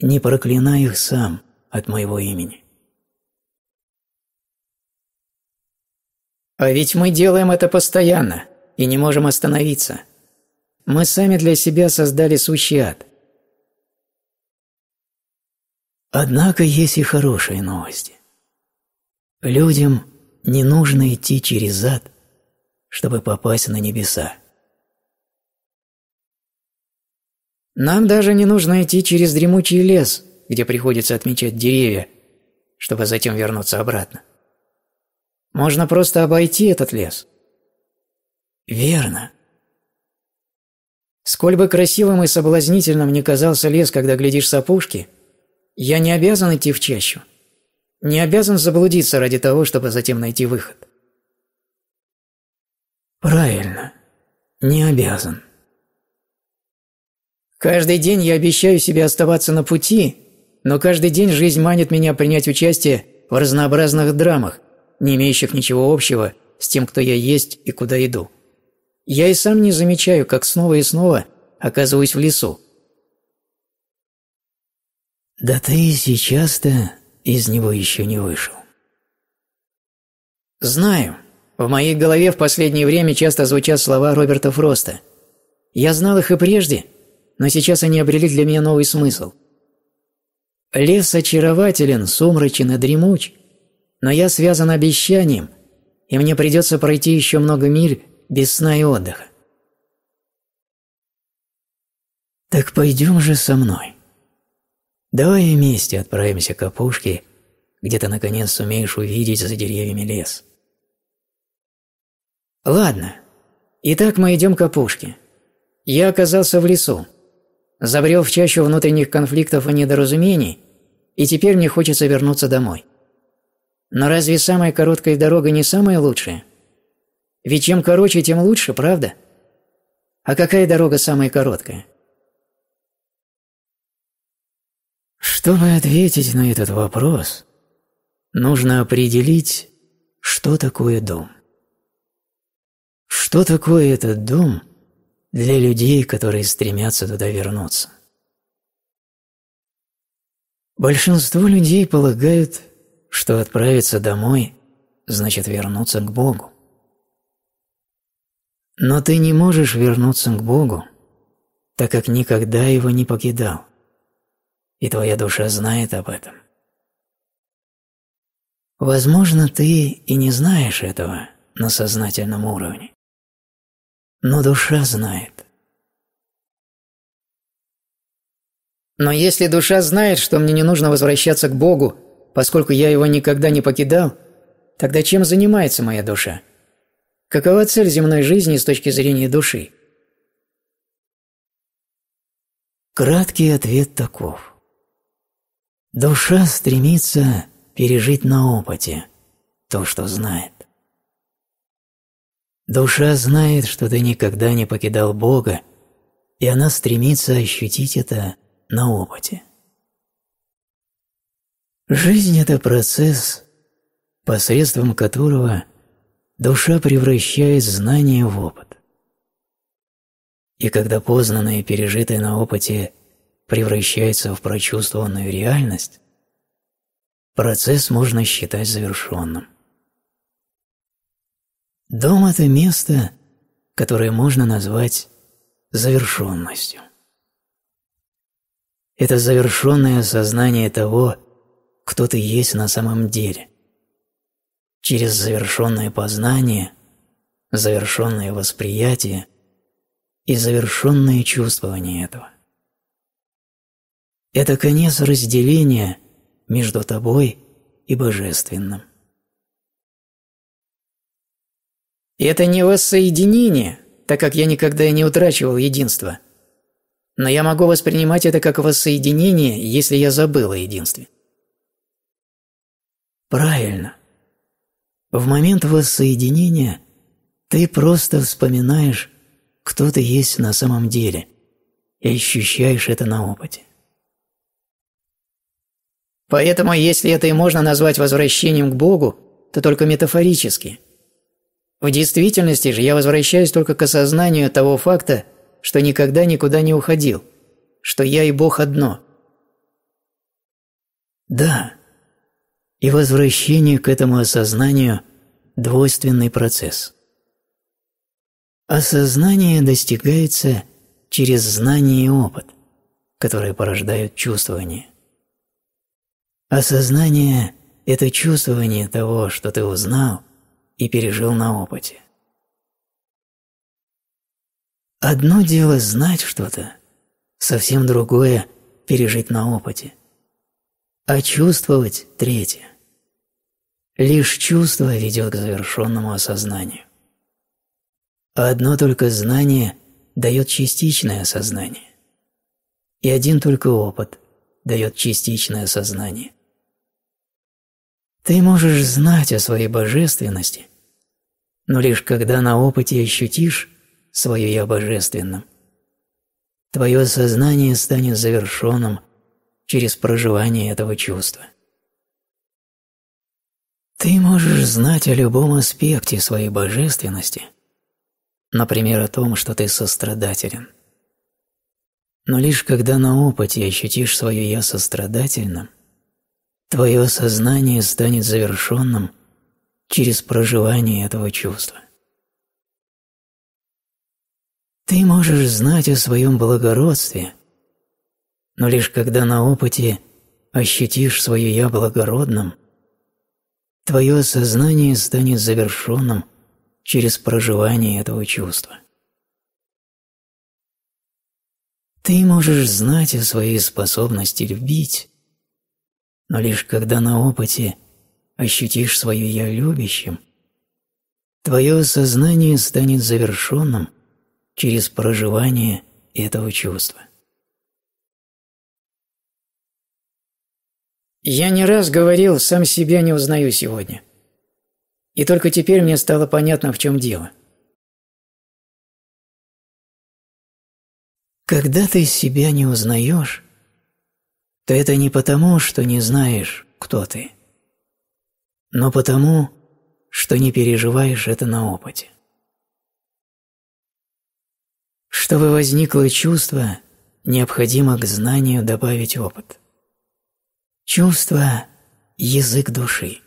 Speaker 2: не проклинай их сам от моего имени. А ведь мы делаем это постоянно и не можем остановиться. Мы сами для себя создали сущий ад. Однако есть и хорошие новости. Людям – не нужно идти через ад, чтобы попасть на небеса. Нам даже не нужно идти через дремучий лес, где приходится отмечать деревья, чтобы затем вернуться обратно. Можно просто обойти этот лес. Верно. Сколь бы красивым и соблазнительным ни казался лес, когда глядишь с опушки, я не обязан идти в чащу. Не обязан заблудиться ради того, чтобы затем найти выход. Правильно. Не обязан. Каждый день я обещаю себе оставаться на пути, но каждый день жизнь манит меня принять участие в разнообразных драмах, не имеющих ничего общего с тем, кто я есть и куда иду. Я и сам не замечаю, как снова и снова оказываюсь в лесу. «Да ты сейчас-то из него еще не вышел. Знаю. В моей голове в последнее время часто звучат слова Роберта Фроста. Я знал их и прежде, но сейчас они обрели для меня новый смысл. Лес очарователен, сумрачен и дремуч, но я связан обещанием, и мне придется пройти еще много миль без сна и отдыха. Так пойдем же со мной. Давай вместе отправимся к опушке, где ты наконец сумеешь увидеть за деревьями лес. Ладно. Итак, мы идем к опушке. Я оказался в лесу. Забрел в чащу внутренних конфликтов и недоразумений, и теперь мне хочется вернуться домой. Но разве самая короткая дорога не самая лучшая? Ведь чем короче, тем лучше, правда? А какая дорога самая короткая? Чтобы ответить на этот вопрос, нужно определить, что такое дом. Что такое этот дом для людей, которые стремятся туда вернуться? Большинство людей полагают, что отправиться домой значит вернуться к Богу. Но ты не можешь вернуться к Богу, так как никогда его не покидал и твоя душа знает об этом. Возможно, ты и не знаешь
Speaker 3: этого на сознательном уровне, но душа знает.
Speaker 2: Но если душа знает, что мне не нужно возвращаться к Богу, поскольку я его никогда не покидал, тогда чем занимается моя душа? Какова цель земной жизни с точки зрения души? Краткий ответ таков. Душа стремится пережить на опыте то, что знает. Душа знает, что ты никогда не покидал Бога, и она стремится ощутить это на опыте. Жизнь – это процесс, посредством которого душа превращает знание в опыт. И когда познанное и пережитое на опыте превращается в прочувствованную реальность, процесс можно считать завершенным. Дом – это место, которое можно назвать завершенностью. Это завершенное осознание того, кто ты есть на самом деле. Через завершенное познание, завершенное восприятие и завершенное чувствование этого. Это конец разделения между тобой и Божественным. это не воссоединение, так как я никогда не утрачивал единство. Но я могу воспринимать это как воссоединение, если я забыл о единстве. Правильно. В момент воссоединения ты просто вспоминаешь, кто ты есть на самом деле, и ощущаешь это на опыте. Поэтому, если это и можно назвать возвращением к Богу, то только метафорически. В действительности же я возвращаюсь только к осознанию того факта, что никогда никуда не уходил, что я и Бог одно. Да, и возвращение к этому осознанию – двойственный процесс. Осознание достигается через знание и опыт, которые порождают чувствование – Осознание – это чувствование того, что ты узнал и пережил на опыте. Одно дело знать что-то, совсем другое – пережить на опыте. А чувствовать – третье. Лишь чувство ведет к завершенному осознанию. Одно только знание дает частичное осознание. И один только опыт дает частичное осознание. Ты можешь знать о своей божественности, но лишь когда на опыте ощутишь свое «я» божественным, твое сознание станет завершенным через проживание этого чувства.
Speaker 3: Ты можешь
Speaker 2: знать о любом аспекте своей божественности, например, о том, что ты сострадателен. Но лишь когда на опыте ощутишь свое «я» сострадательным, твое сознание станет завершенным через проживание этого чувства. Ты можешь знать о своем благородстве, но лишь когда на опыте ощутишь свое «я» благородным, твое сознание станет завершенным через проживание этого чувства. Ты можешь знать о своей способности любить, но лишь когда на опыте ощутишь свое «я» любящим, твое сознание станет завершенным через проживание этого чувства. Я не раз говорил, сам себя не узнаю сегодня. И только
Speaker 3: теперь мне стало понятно, в чем дело.
Speaker 2: Когда ты себя не узнаешь, то это не потому, что не знаешь, кто ты, но потому, что не переживаешь это на опыте. Чтобы возникло чувство, необходимо к знанию добавить опыт. Чувство – язык души.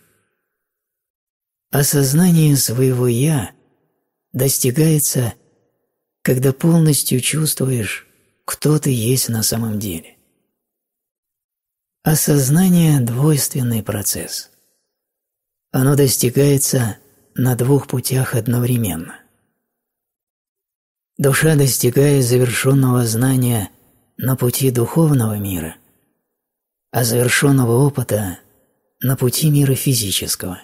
Speaker 2: Осознание своего «я» достигается, когда полностью чувствуешь, кто ты есть на самом деле. Осознание – двойственный процесс. Оно достигается на двух путях одновременно. Душа, достигает завершенного знания на пути духовного мира, а завершенного опыта на пути мира физического.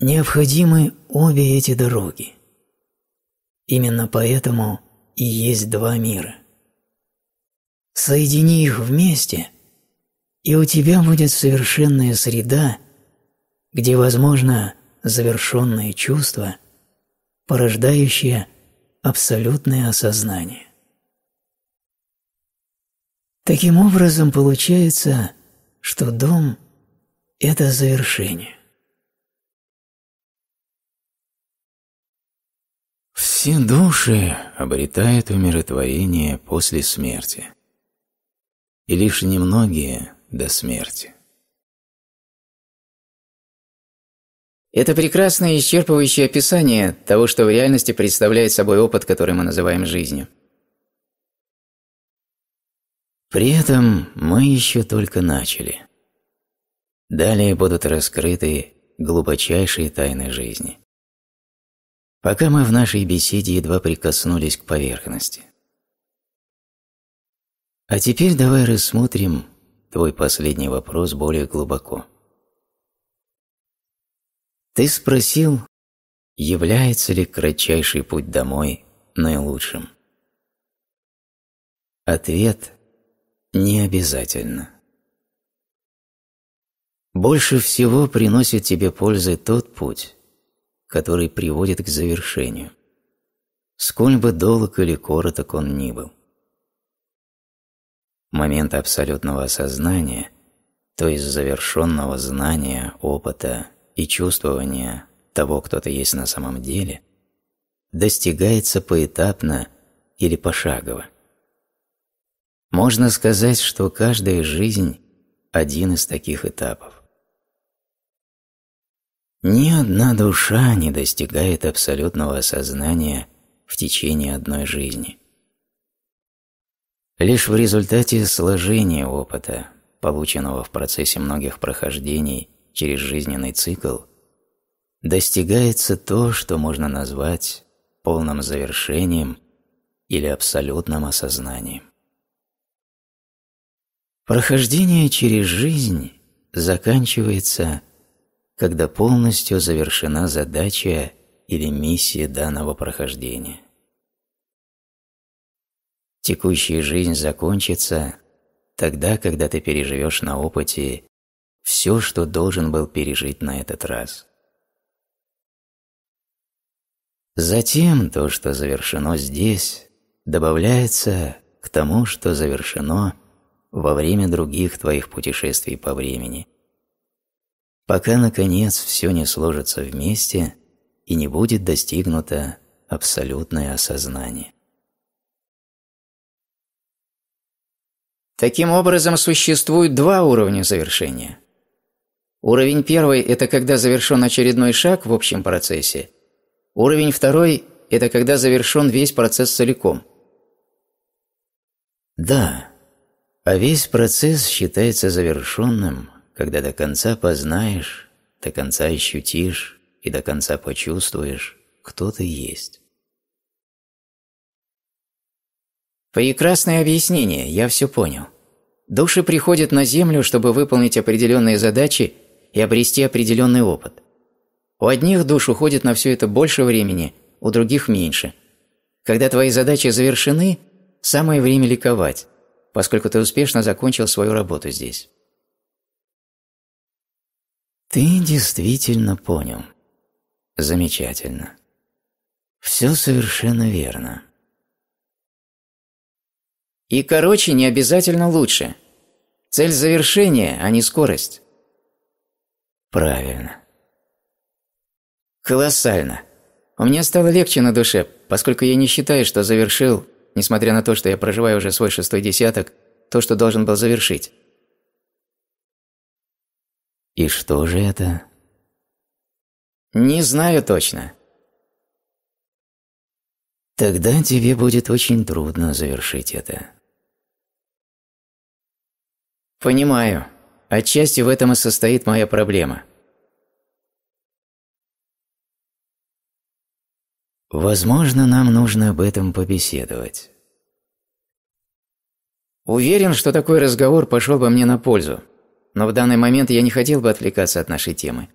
Speaker 2: Необходимы обе эти дороги. Именно поэтому и есть два мира. Соедини их вместе, и у тебя будет совершенная среда, где возможно завершенное чувство, порождающее абсолютное осознание. Таким образом получается, что дом – это завершение.
Speaker 3: Все души обретают умиротворение после смерти и лишь немногие до смерти.
Speaker 2: Это прекрасное и исчерпывающее описание того, что в реальности представляет собой опыт, который мы называем жизнью. При этом мы еще только начали. Далее будут раскрыты глубочайшие тайны жизни. Пока мы в нашей беседе едва прикоснулись к поверхности. А теперь давай рассмотрим твой последний вопрос более глубоко. Ты спросил, является ли кратчайший путь домой наилучшим. Ответ – не обязательно. Больше всего приносит тебе пользы тот путь, который приводит к завершению, сколь бы долг или короток он ни был момента абсолютного осознания, то есть завершенного знания, опыта и чувствования того, кто ты есть на самом деле, достигается поэтапно или пошагово. Можно сказать, что каждая жизнь – один из таких этапов. Ни одна душа не достигает абсолютного осознания в течение одной жизни – Лишь в результате сложения опыта, полученного в процессе многих прохождений через жизненный цикл, достигается то, что можно назвать полным завершением или абсолютным осознанием. Прохождение через жизнь заканчивается, когда полностью завершена задача или миссия данного прохождения – Текущая жизнь закончится тогда, когда ты переживешь на опыте все, что должен был пережить на этот раз. Затем то, что завершено здесь, добавляется к тому, что завершено во время других твоих путешествий по времени, пока, наконец, все не сложится вместе и не будет достигнуто абсолютное осознание. Таким образом, существует два уровня завершения. Уровень первый – это когда завершен очередной шаг в общем процессе. Уровень второй – это когда завершен весь процесс целиком. Да, а весь процесс считается завершенным, когда до конца познаешь, до конца ощутишь и до конца почувствуешь, кто ты есть. Прекрасное объяснение, я все понял. Души приходят на Землю, чтобы выполнить определенные задачи и обрести определенный опыт. У одних душ уходит на все это больше времени, у других меньше. Когда твои задачи завершены, самое время ликовать, поскольку ты успешно закончил свою работу здесь. Ты действительно понял. Замечательно. Все совершенно верно. И короче не обязательно лучше. Цель завершения, а не скорость. Правильно. Колоссально. У меня стало легче на душе, поскольку я не считаю, что завершил, несмотря на то, что я проживаю уже свой шестой десяток, то, что должен был завершить. И что же это?
Speaker 3: Не знаю точно. Тогда тебе
Speaker 2: будет очень трудно завершить это. Понимаю. Отчасти в этом и состоит моя проблема. Возможно, нам нужно об этом побеседовать. Уверен, что такой разговор пошел бы мне на пользу, но в данный момент я не хотел бы отвлекаться от нашей темы.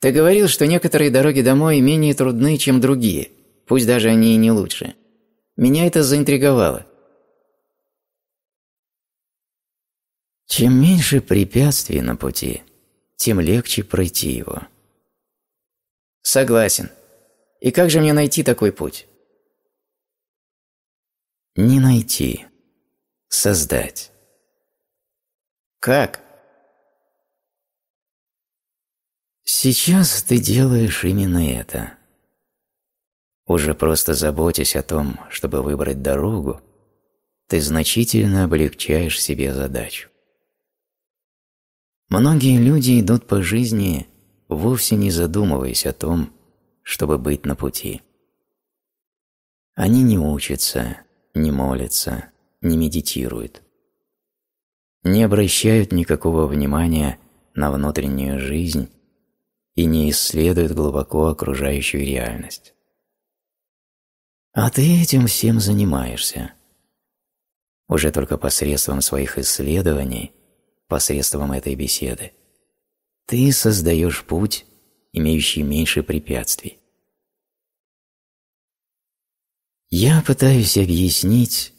Speaker 2: Ты говорил, что некоторые дороги домой менее трудны, чем другие, пусть даже они и не лучше. Меня это заинтриговало. Чем меньше препятствий на пути, тем легче пройти его. Согласен. И как же мне найти такой путь?
Speaker 3: Не найти. Создать.
Speaker 2: Как? Сейчас ты делаешь именно это. Уже просто заботясь о том, чтобы выбрать дорогу, ты значительно облегчаешь себе задачу. Многие люди идут по жизни, вовсе не задумываясь о том, чтобы быть на пути. Они не учатся, не молятся, не медитируют. Не обращают никакого внимания на внутреннюю жизнь и не исследуют глубоко окружающую реальность. А ты этим всем занимаешься. Уже только посредством своих исследований – посредством этой беседы, ты создаешь путь, имеющий меньше препятствий. Я пытаюсь объяснить,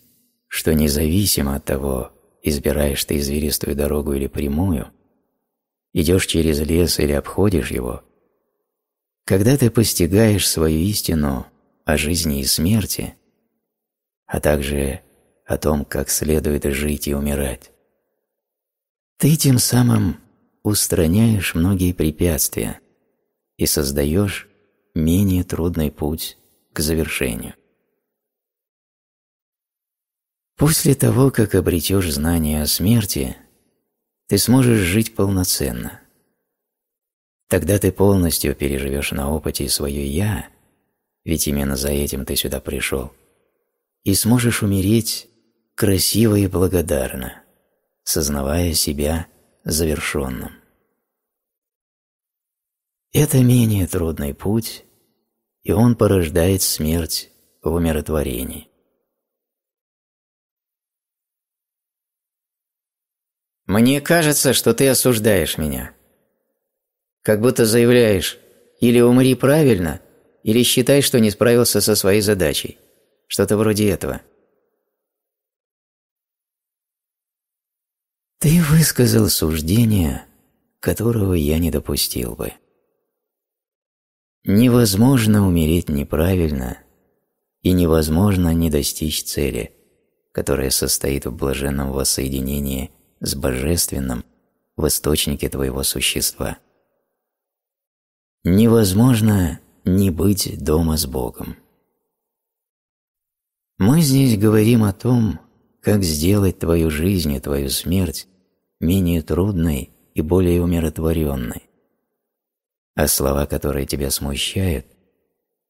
Speaker 2: что независимо от того, избираешь ты извилистую дорогу или прямую, идешь через лес или обходишь его, когда ты постигаешь свою истину о жизни и смерти, а также о том, как следует жить и умирать, ты тем самым устраняешь многие препятствия и создаешь менее трудный путь к завершению. После того, как обретешь знание о смерти, ты сможешь жить полноценно. Тогда ты полностью переживешь на опыте свое «я», ведь именно за этим ты сюда пришел, и сможешь умереть красиво и благодарно сознавая себя завершенным. Это менее трудный путь, и он порождает смерть в умиротворении. Мне кажется, что ты осуждаешь меня. Как будто заявляешь, или умри правильно, или считай, что не справился со своей задачей. Что-то вроде этого. Ты высказал суждение, которого я не допустил бы. Невозможно умереть неправильно, и невозможно не достичь цели, которая состоит в блаженном воссоединении с Божественным в источнике твоего существа. Невозможно не быть дома с Богом. Мы здесь говорим о том, как сделать твою жизнь и твою смерть менее трудной и более умиротворенной. А слова, которые тебя смущают,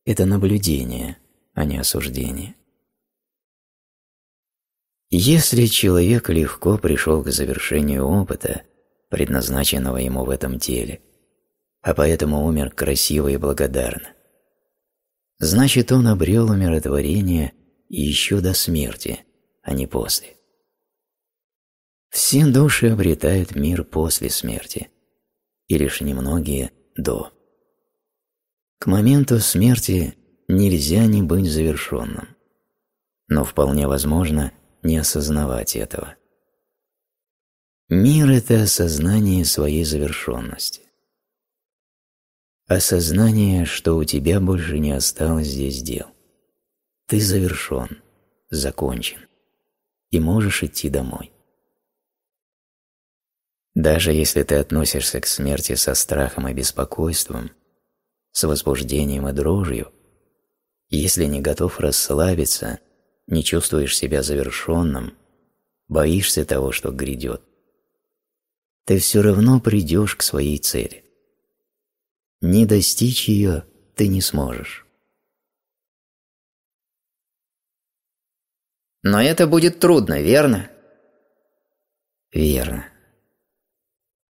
Speaker 2: это наблюдение, а не осуждение. Если человек легко пришел к завершению опыта, предназначенного ему в этом теле, а поэтому умер красиво и благодарно, значит, он обрел умиротворение еще до смерти, а не после. Все души обретают мир после смерти, и лишь немногие – до. К моменту смерти нельзя не быть завершенным, но вполне возможно не осознавать этого. Мир – это осознание своей завершенности. Осознание, что у тебя больше не осталось здесь дел. Ты завершен, закончен и можешь идти домой. Даже если ты относишься к смерти со страхом и беспокойством, с возбуждением и дрожью, если не готов расслабиться, не чувствуешь себя завершенным, боишься того, что грядет, ты все равно придешь к своей цели. Не достичь ее ты не сможешь. Но это будет трудно, верно? Верно.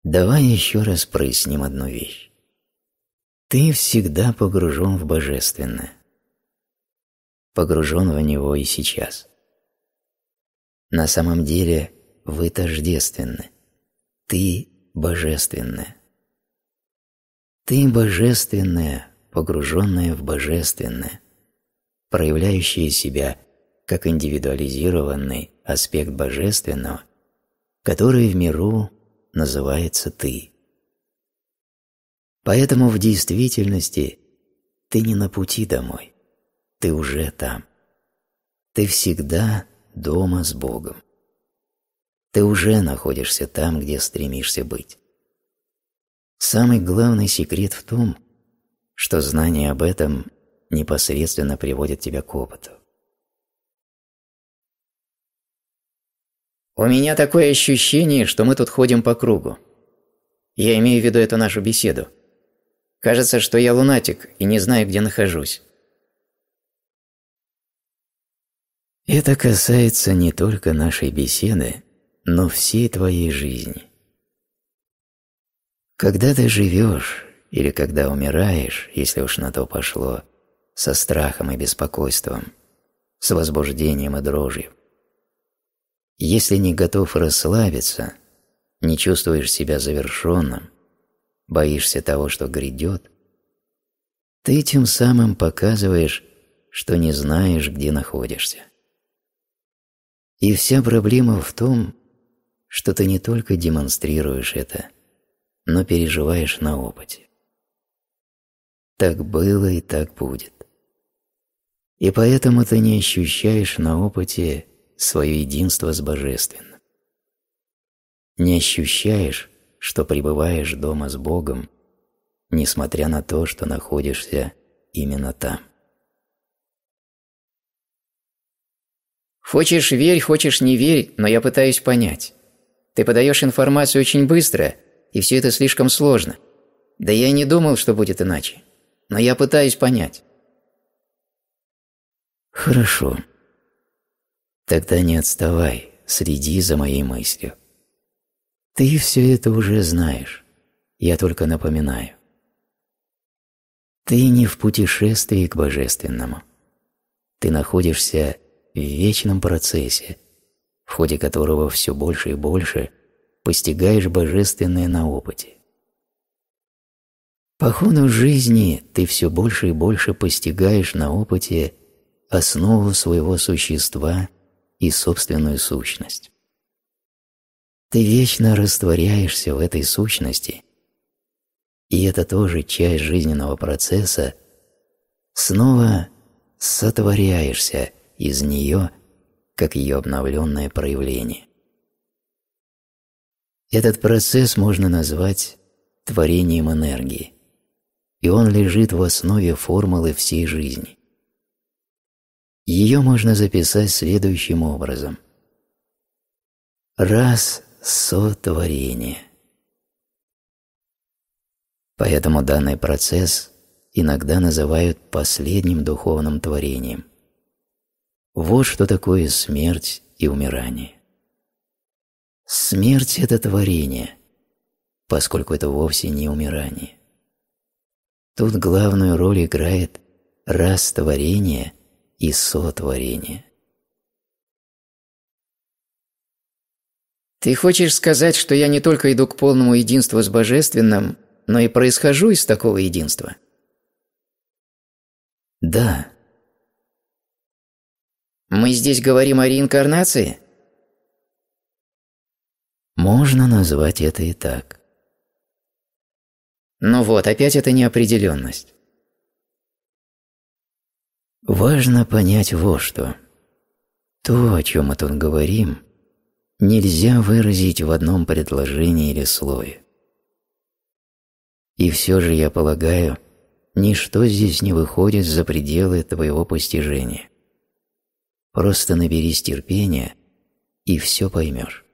Speaker 2: Давай еще раз проясним одну вещь. Ты всегда погружен в божественное. Погружен в него и сейчас. На самом деле вы тождественны. Ты божественное. Ты божественное, погруженное в божественное, проявляющее себя как индивидуализированный аспект божественного, который в миру называется ты. Поэтому в действительности ты не на пути домой, ты уже там. Ты всегда дома с Богом. Ты уже находишься там, где стремишься быть. Самый главный секрет в том, что знание об этом непосредственно приводит тебя к опыту. «У меня такое ощущение, что мы тут ходим по кругу. Я имею в виду эту нашу беседу. Кажется, что я лунатик и не знаю, где нахожусь». Это касается не только нашей беседы, но всей твоей жизни. Когда ты живешь или когда умираешь, если уж на то пошло, со страхом и беспокойством, с возбуждением и дрожью, если не готов расслабиться, не чувствуешь себя завершенным, боишься того, что грядет, ты тем самым показываешь, что не знаешь, где находишься. И вся проблема в том, что ты не только демонстрируешь это, но переживаешь на опыте. Так было и так будет. И поэтому ты не ощущаешь на опыте свое единство с Божественным. Не ощущаешь, что пребываешь дома с Богом, несмотря на то, что находишься именно там. Хочешь – верь, хочешь – не верь, но я пытаюсь понять. Ты подаешь информацию очень быстро, и все это слишком сложно. Да я и не думал, что будет иначе. Но я пытаюсь понять. Хорошо. Тогда не отставай, следи за моей мыслью. Ты все это уже знаешь, я только напоминаю. Ты не в путешествии к Божественному. Ты находишься в вечном процессе, в ходе которого все больше и больше постигаешь Божественное на опыте. По ходу жизни ты все больше и больше постигаешь на опыте основу своего существа – и собственную сущность. Ты вечно растворяешься в этой сущности, и это тоже часть жизненного процесса, снова сотворяешься из нее, как ее обновленное проявление. Этот процесс можно назвать творением энергии, и он лежит в основе формулы всей жизни. Ее можно записать следующим образом. Раз сотворение. Поэтому данный процесс иногда называют последним духовным творением. Вот что такое смерть и умирание. Смерть – это творение, поскольку это вовсе не умирание. Тут главную роль играет раз творение – и сотворение. Ты хочешь сказать, что я не только иду к полному единству с Божественным, но и происхожу из такого единства? Да. Мы здесь говорим о реинкарнации? Можно назвать это и так. Ну вот, опять это неопределенность. Важно понять вот что. То, о чем мы тут говорим, нельзя выразить в одном предложении или слове. И все же, я полагаю, ничто здесь не выходит за пределы твоего постижения. Просто наберись терпения, и все поймешь.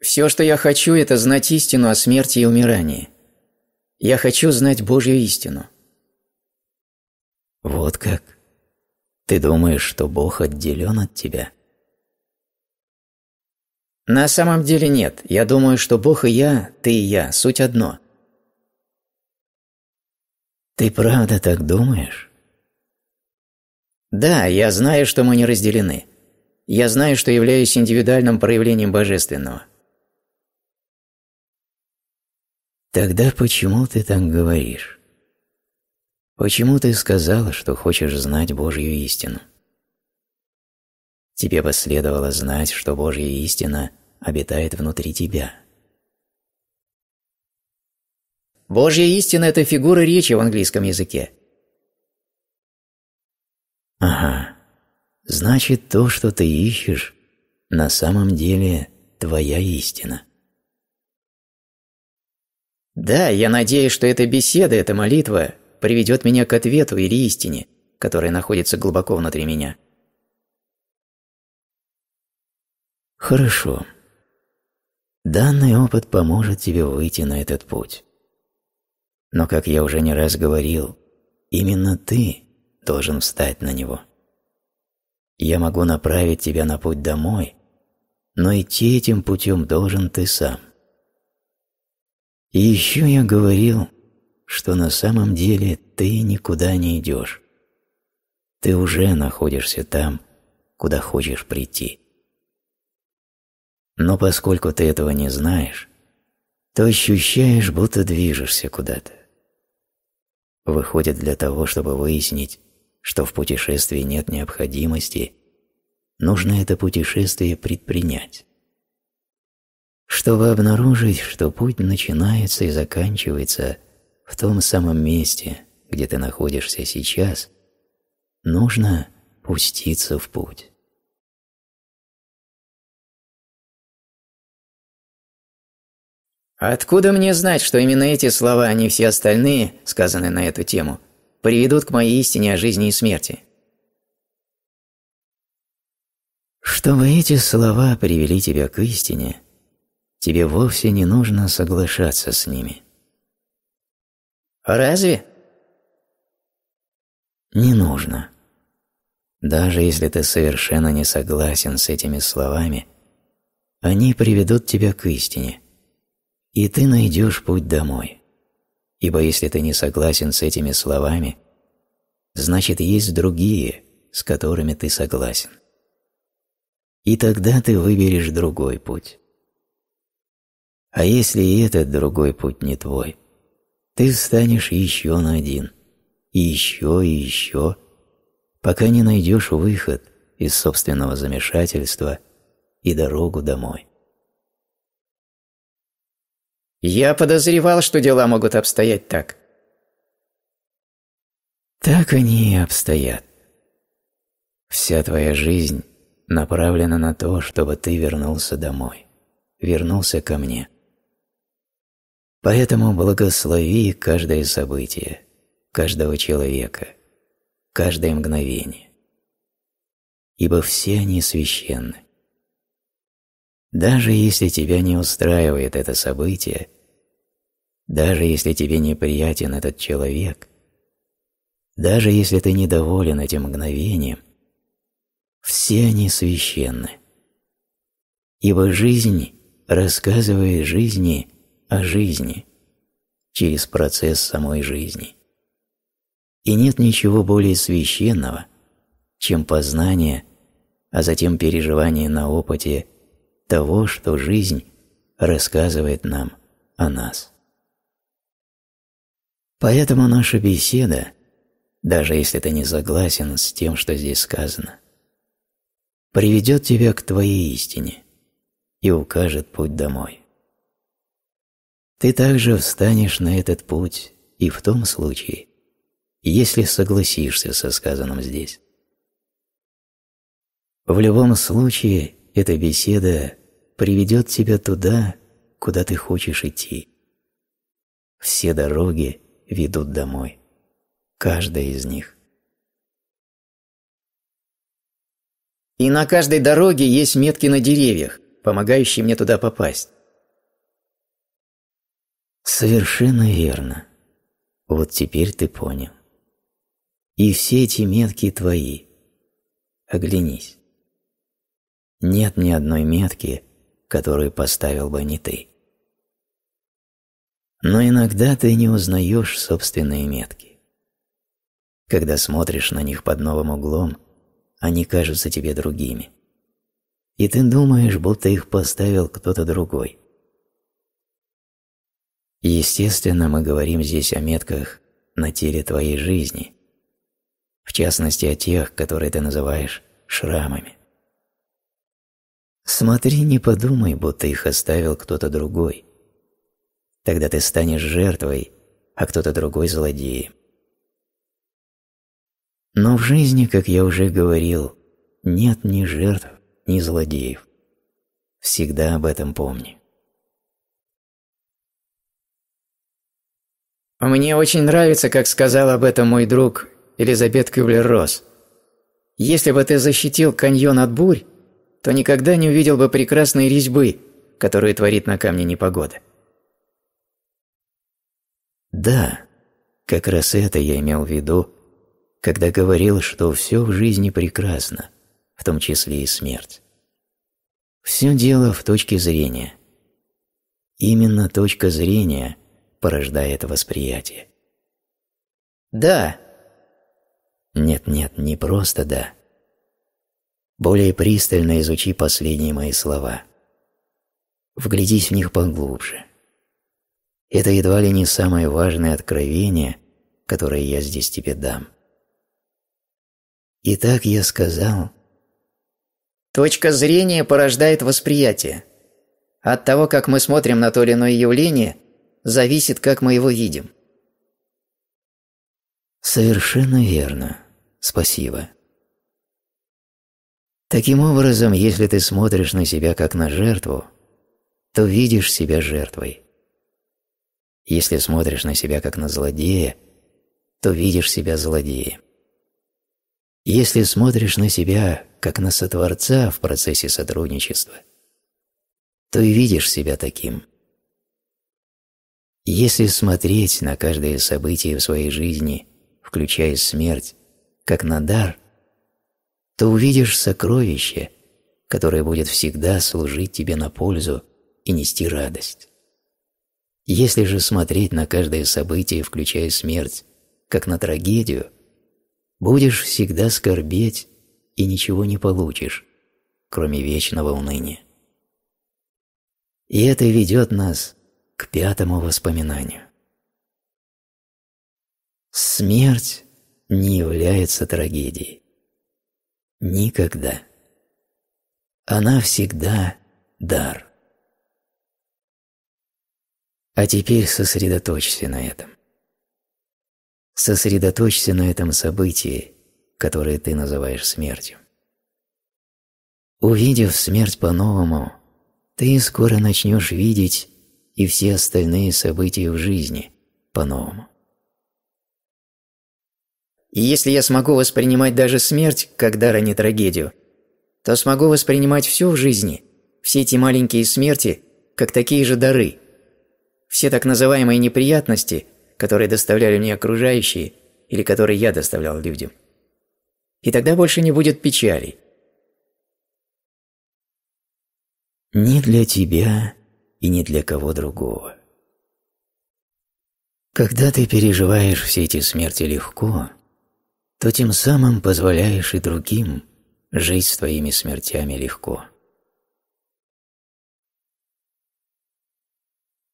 Speaker 2: Все, что я хочу, это знать истину о смерти и умирании. Я хочу знать Божью истину. Вот как? Ты думаешь, что Бог отделен от тебя? На самом деле нет. Я думаю, что Бог и я, ты и я, суть одно. Ты правда так думаешь? Да, я знаю, что мы не разделены. Я знаю, что являюсь индивидуальным проявлением божественного. Тогда почему ты так говоришь? Почему ты сказала, что хочешь знать Божью истину? Тебе последовало знать, что Божья истина обитает внутри тебя. Божья истина – это фигура речи в английском языке. Ага. Значит, то, что ты ищешь, на самом деле твоя истина. Да, я надеюсь, что эта беседа, эта молитва приведет меня к ответу или истине, которая находится глубоко внутри меня. Хорошо. Данный опыт поможет тебе выйти на этот путь. Но, как я уже не раз говорил, именно ты должен встать на него. Я могу направить тебя на путь домой, но идти этим путем должен ты сам. И еще я говорил, что на самом деле ты никуда не идешь. Ты уже находишься там, куда хочешь прийти. Но поскольку ты этого не знаешь, то ощущаешь, будто движешься куда-то. Выходит для того, чтобы выяснить, что в путешествии нет необходимости, нужно это путешествие предпринять чтобы обнаружить, что путь начинается и заканчивается в том самом месте, где ты находишься сейчас, нужно пуститься в путь. Откуда мне знать, что именно эти слова, а не все остальные, сказанные на эту тему, приведут к моей истине о жизни и смерти? Чтобы эти слова привели тебя к истине – тебе вовсе не нужно соглашаться с ними. Разве? Не нужно. Даже если ты совершенно не согласен с этими словами, они приведут тебя к истине, и ты найдешь путь домой. Ибо если ты не согласен с этими словами, значит есть другие, с которыми ты согласен. И тогда ты выберешь другой путь. А если и этот другой путь не твой, ты станешь еще на один, и еще, и еще, пока не найдешь выход из собственного замешательства и дорогу домой. Я подозревал, что дела могут обстоять так. Так они и обстоят. Вся твоя жизнь направлена на то, чтобы ты вернулся домой, вернулся ко мне. Поэтому благослови каждое событие, каждого человека, каждое мгновение. Ибо все они священны. Даже если тебя не устраивает это событие, даже если тебе неприятен этот человек, даже если ты недоволен этим мгновением, все они священны. Ибо жизнь рассказывает жизни – о жизни, через процесс самой жизни. И нет ничего более священного, чем познание, а затем переживание на опыте того, что жизнь рассказывает нам о нас. Поэтому наша беседа, даже если ты не согласен с тем, что здесь сказано, приведет тебя к твоей истине и укажет путь домой. Ты также встанешь на этот путь и в том случае, если согласишься со сказанным здесь. В любом случае, эта беседа приведет тебя туда, куда ты хочешь идти. Все дороги ведут домой. Каждая из них. И на каждой дороге есть метки на деревьях, помогающие мне туда попасть. Совершенно верно. Вот теперь ты понял. И все эти метки твои. Оглянись. Нет ни одной метки, которую поставил бы не ты. Но иногда ты не узнаешь собственные метки. Когда смотришь на них под новым углом, они кажутся тебе другими. И ты думаешь, будто их поставил кто-то другой естественно, мы говорим здесь о метках на теле твоей жизни, в частности о тех, которые ты называешь шрамами. Смотри, не подумай, будто их оставил кто-то другой. Тогда ты станешь жертвой, а кто-то другой злодеем. Но в жизни, как я уже говорил, нет ни жертв, ни злодеев. Всегда об этом помни. Мне очень нравится, как сказал об этом мой друг Элизабет Кюблер-Росс. Если бы ты защитил каньон от бурь, то никогда не увидел бы прекрасной резьбы, которую творит на камне непогода. Да, как раз это я имел в виду, когда говорил, что все в жизни прекрасно, в том числе и смерть. Все дело в точке зрения. Именно точка зрения – порождает восприятие. «Да!» Нет-нет, не просто «да». Более пристально изучи последние мои слова. Вглядись в них поглубже. Это едва ли не самое важное откровение, которое я здесь тебе дам. Итак, я сказал... Точка зрения порождает восприятие. От того, как мы смотрим на то или иное явление – Зависит, как мы его видим. Совершенно верно. Спасибо. Таким образом, если ты смотришь на себя как на жертву, то видишь себя жертвой. Если смотришь на себя как на злодея, то видишь себя злодеем. Если смотришь на себя как на сотворца в процессе сотрудничества, то и видишь себя таким. Если смотреть на каждое событие в своей жизни, включая смерть, как на дар, то увидишь сокровище, которое будет всегда служить тебе на пользу и нести радость. Если же смотреть на каждое событие, включая смерть, как на трагедию, будешь всегда скорбеть и ничего не получишь, кроме вечного уныния. И это ведет нас к пятому воспоминанию. Смерть не
Speaker 3: является трагедией. Никогда. Она
Speaker 2: всегда дар. А теперь сосредоточься на этом. Сосредоточься на этом событии, которое ты называешь смертью. Увидев смерть по-новому, ты скоро начнешь видеть и все остальные события в жизни по-новому. И если я смогу воспринимать даже смерть как дар, а не трагедию, то смогу воспринимать все в жизни, все эти маленькие смерти, как такие же дары. Все так называемые неприятности, которые доставляли мне окружающие или которые я доставлял людям. И тогда больше не будет печалей. Не для тебя, и ни для кого другого. Когда ты переживаешь все эти смерти легко, то тем самым позволяешь и другим жить с твоими смертями легко.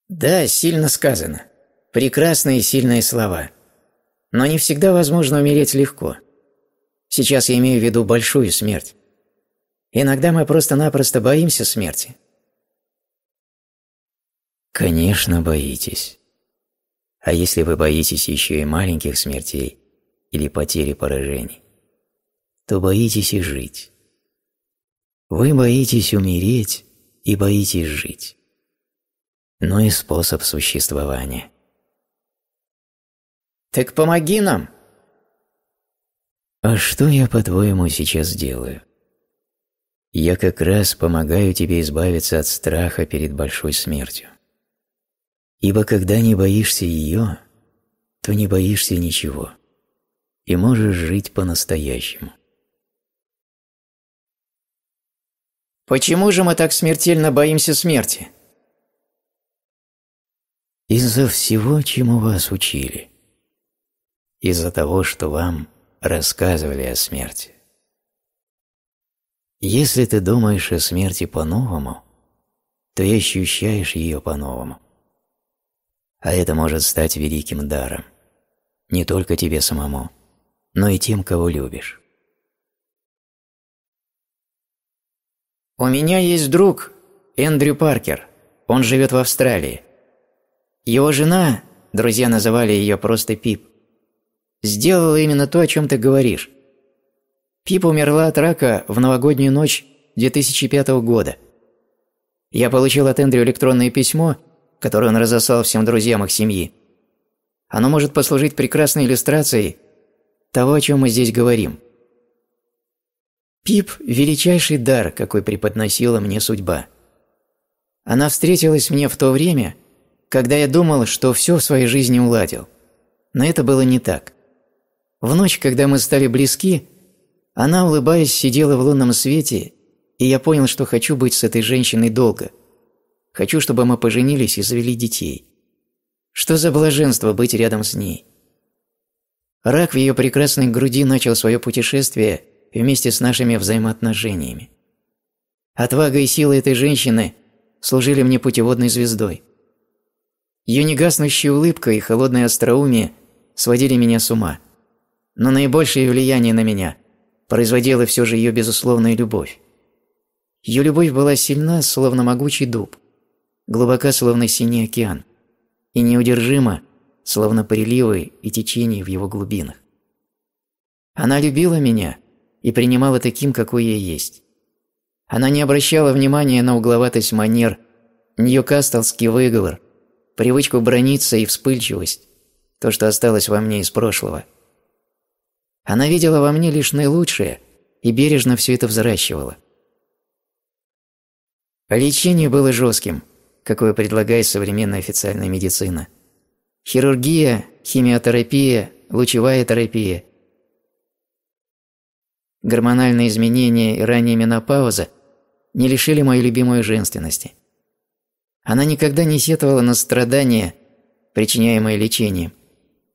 Speaker 2: Да, сильно сказано. Прекрасные сильные слова. Но не всегда возможно умереть легко. Сейчас я имею в виду большую смерть. Иногда мы просто-напросто боимся смерти, Конечно, боитесь. А если вы боитесь еще и маленьких смертей или потери поражений, то боитесь и жить. Вы боитесь умереть и боитесь жить. Но и способ существования. «Так помоги нам!» «А что я, по-твоему, сейчас делаю?» «Я как раз помогаю тебе избавиться от страха перед большой смертью. Ибо когда не боишься ее, то не боишься ничего и можешь жить по-настоящему. Почему же мы так смертельно боимся смерти? Из-за всего, чему вас учили. Из-за того, что вам рассказывали о смерти. Если ты думаешь о смерти по-новому, ты ощущаешь ее по-новому а это может стать великим даром. Не только тебе самому, но и тем, кого любишь. У меня есть друг, Эндрю Паркер. Он живет в Австралии. Его жена, друзья называли ее просто Пип, сделала именно то, о чем ты говоришь. Пип умерла от рака в новогоднюю ночь 2005 года. Я получил от Эндрю электронное письмо – которую он разослал всем друзьям их семьи. Оно может послужить прекрасной иллюстрацией того, о чем мы здесь говорим. Пип – величайший дар, какой преподносила мне судьба. Она встретилась мне в то время, когда я думал, что все в своей жизни уладил. Но это было не так. В ночь, когда мы стали близки, она, улыбаясь, сидела в лунном свете, и я понял, что хочу быть с этой женщиной долго – Хочу, чтобы мы поженились и завели детей. Что за блаженство быть рядом с ней? Рак в ее прекрасной груди начал свое путешествие вместе с нашими взаимоотношениями. Отвага и сила этой женщины служили мне путеводной звездой. Ее негаснущая улыбка и холодное остроумие сводили меня с ума. Но наибольшее влияние на меня производила все же ее безусловная любовь. Ее любовь была сильна, словно могучий дуб глубока, словно синий океан, и неудержимо, словно приливы и течения в его глубинах. Она любила меня и принимала таким, какой я есть. Она не обращала внимания на угловатость манер, ньюкастлский выговор, привычку брониться и вспыльчивость, то, что осталось во мне из прошлого. Она видела во мне лишь наилучшее и бережно все это взращивала. Лечение было жестким – какое предлагает современная официальная медицина. Хирургия, химиотерапия, лучевая терапия. Гормональные изменения и ранняя менопауза не лишили моей любимой женственности. Она никогда не сетовала на страдания, причиняемые лечением,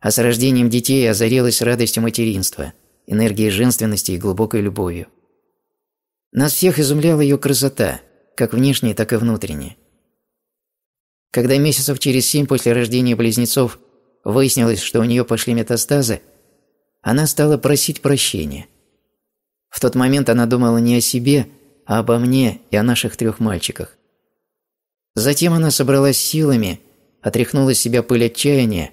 Speaker 2: а с рождением детей озарилась радостью материнства, энергией женственности и глубокой любовью. Нас всех изумляла ее красота, как внешняя, так и внутренняя. Когда месяцев через семь после рождения близнецов выяснилось, что у нее пошли метастазы, она стала просить прощения. В тот момент она думала не о себе, а обо мне и о наших трех мальчиках. Затем она собралась силами, отряхнула с себя пыль отчаяния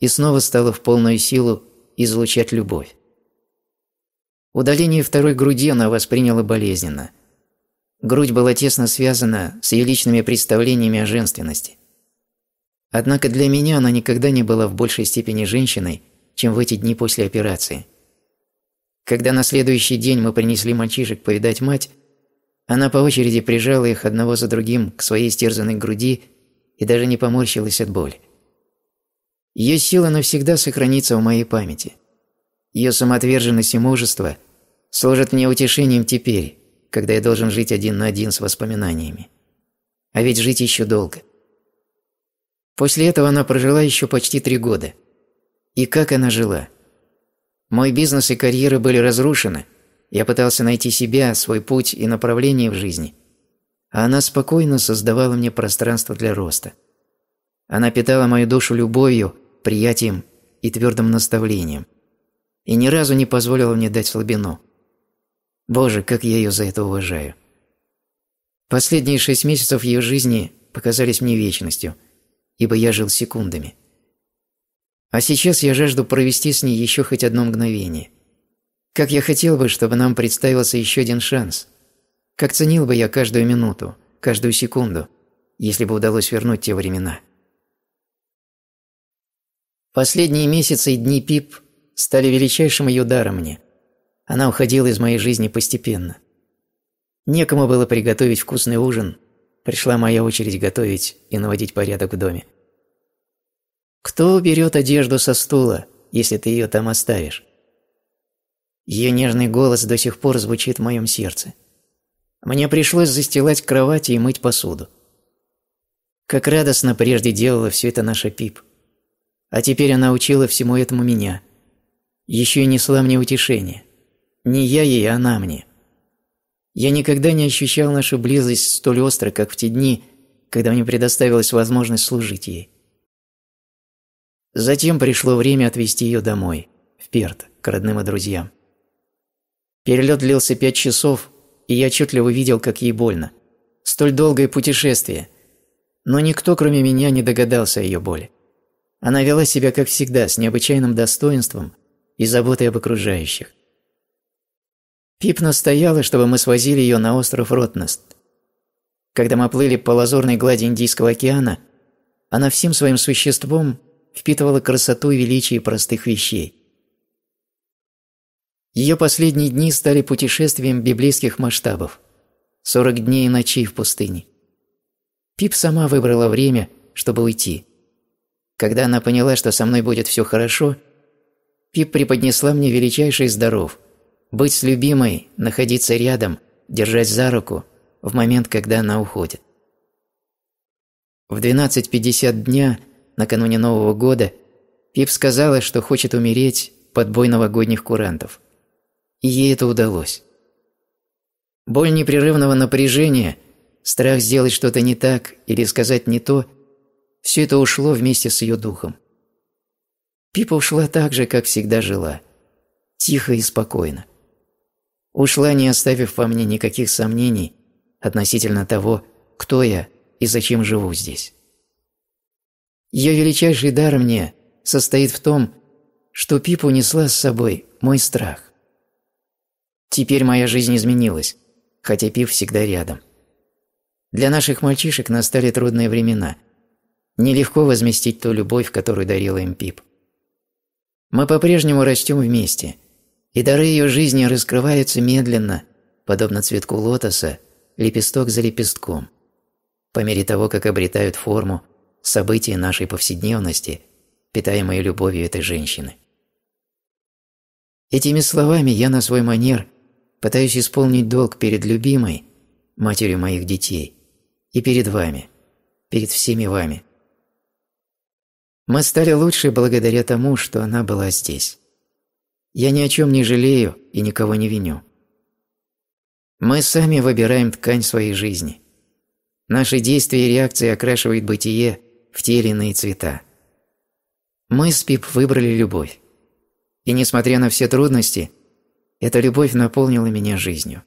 Speaker 2: и снова стала в полную силу излучать любовь. Удаление второй груди она восприняла болезненно. Грудь была тесно связана с ее личными представлениями о женственности. Однако для меня она никогда не была в большей степени женщиной, чем в эти дни после операции. Когда на следующий день мы принесли мальчишек повидать мать, она по очереди прижала их одного за другим к своей стерзанной груди и даже не поморщилась от боли. Ее сила навсегда сохранится в моей памяти. Ее самоотверженность и мужество служат мне утешением теперь, когда я должен жить один на один с воспоминаниями. А ведь жить еще долго. После этого она прожила еще почти три года. И как она жила? Мой бизнес и карьера были разрушены. Я пытался найти себя, свой путь и направление в жизни. А она спокойно создавала мне пространство для роста. Она питала мою душу любовью, приятием и твердым наставлением. И ни разу не позволила мне дать слабину. Боже, как я ее за это уважаю. Последние шесть месяцев ее жизни показались мне вечностью – ибо я жил секундами. А сейчас я жажду провести с ней еще хоть одно мгновение. Как я хотел бы, чтобы нам представился еще один шанс. Как ценил бы я каждую минуту, каждую секунду, если бы удалось вернуть те времена. Последние месяцы и дни Пип стали величайшим ее даром мне. Она уходила из моей жизни постепенно. Некому было приготовить вкусный ужин – Пришла моя очередь готовить и наводить порядок в доме. Кто уберет одежду со стула, если ты ее там оставишь? Ее нежный голос до сих пор звучит в моем сердце. Мне пришлось застилать кровать и мыть посуду. Как радостно прежде делала все это наша Пип. А теперь она учила всему этому меня. Еще и несла мне утешение. Не я ей, а она мне. Я никогда не ощущал нашу близость столь остро, как в те дни, когда мне предоставилась возможность служить ей. Затем пришло время отвезти ее домой, в Перт, к родным и друзьям. Перелет длился пять часов, и я отчетливо видел, как ей больно. Столь долгое путешествие. Но никто, кроме меня, не догадался о ее боли. Она вела себя, как всегда, с необычайным достоинством и заботой об окружающих. Пип настояла, чтобы мы свозили ее на остров Ротнест. Когда мы плыли по лазурной глади Индийского океана, она всем своим существом впитывала красоту и величие простых вещей. Ее последние дни стали путешествием библейских масштабов. 40 дней и ночей в пустыне. Пип сама выбрала время, чтобы уйти. Когда она поняла, что со мной будет все хорошо, Пип преподнесла мне величайший здоров – быть с любимой, находиться рядом, держать за руку в момент, когда она уходит. В 12.50 дня, накануне Нового года, Пип сказала, что хочет умереть под бой новогодних курантов. И ей это удалось. Боль непрерывного напряжения, страх сделать что-то не так или сказать не то – все это ушло вместе с ее духом. Пипа ушла так же, как всегда жила. Тихо и спокойно. Ушла, не оставив во мне никаких сомнений относительно того, кто я и зачем живу здесь. Ее величайший дар мне состоит в том, что Пип унесла с собой мой страх. Теперь моя жизнь изменилась, хотя Пип всегда рядом. Для наших мальчишек настали трудные времена. Нелегко возместить ту любовь, которую дарила им Пип. Мы по-прежнему растем вместе, и дары ее жизни раскрываются медленно, подобно цветку лотоса, лепесток за лепестком. По мере того, как обретают форму события нашей повседневности, питаемые любовью этой женщины. Этими словами я на свой манер пытаюсь исполнить долг перед любимой, матерью моих детей, и перед вами, перед всеми вами. Мы стали лучше благодаря тому, что она была здесь. Я ни о чем не жалею и никого не виню. Мы сами выбираем ткань своей жизни. Наши действия и реакции окрашивают бытие в те или иные цвета. Мы с Пип выбрали любовь. И несмотря на все трудности, эта любовь наполнила меня жизнью.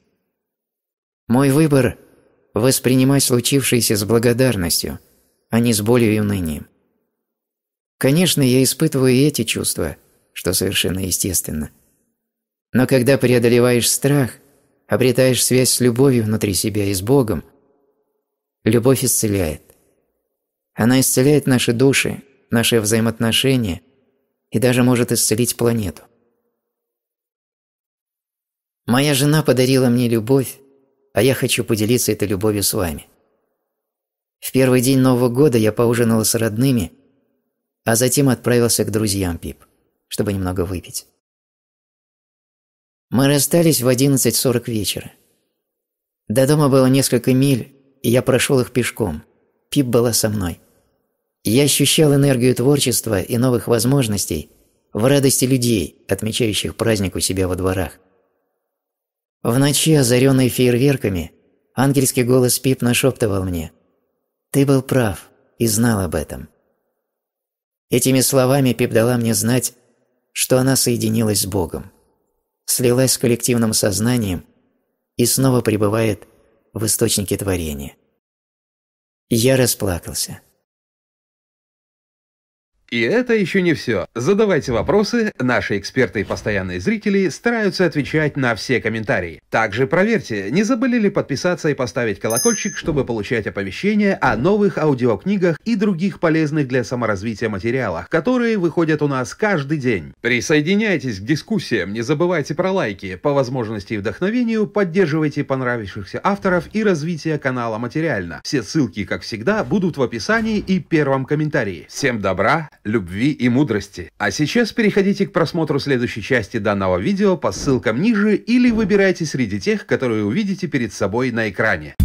Speaker 2: Мой выбор – воспринимать случившееся с благодарностью, а не с болью и унынием. Конечно, я испытываю эти чувства – что совершенно естественно. Но когда преодолеваешь страх, обретаешь связь с любовью внутри себя и с Богом, любовь исцеляет. Она исцеляет наши души, наши взаимоотношения и даже может исцелить планету. Моя жена подарила мне любовь, а я хочу поделиться этой любовью с вами. В первый день Нового года я поужинала с родными, а затем отправился к друзьям Пип чтобы немного выпить. Мы расстались в 11.40 вечера. До дома было несколько миль, и я прошел их пешком. Пип была со мной. Я ощущал энергию творчества и новых возможностей в радости людей, отмечающих праздник у себя во дворах. В ночи, озаренной фейерверками, ангельский голос Пип нашептывал мне «Ты был прав и знал об этом». Этими словами Пип дала мне знать, что она соединилась с Богом, слилась с коллективным сознанием и снова пребывает в источнике
Speaker 3: творения. Я расплакался.
Speaker 1: И это еще не все. Задавайте вопросы, наши эксперты и постоянные зрители стараются отвечать на все комментарии. Также проверьте, не забыли ли подписаться и поставить колокольчик, чтобы получать оповещения о новых аудиокнигах и других полезных для саморазвития материалах, которые выходят у нас каждый день. Присоединяйтесь к дискуссиям, не забывайте про лайки, по возможности и вдохновению поддерживайте понравившихся авторов и развитие канала материально. Все ссылки, как всегда, будут в описании и первом комментарии. Всем добра! любви и мудрости. А сейчас переходите к просмотру следующей части данного видео по ссылкам ниже или выбирайте среди тех, которые увидите перед собой на экране.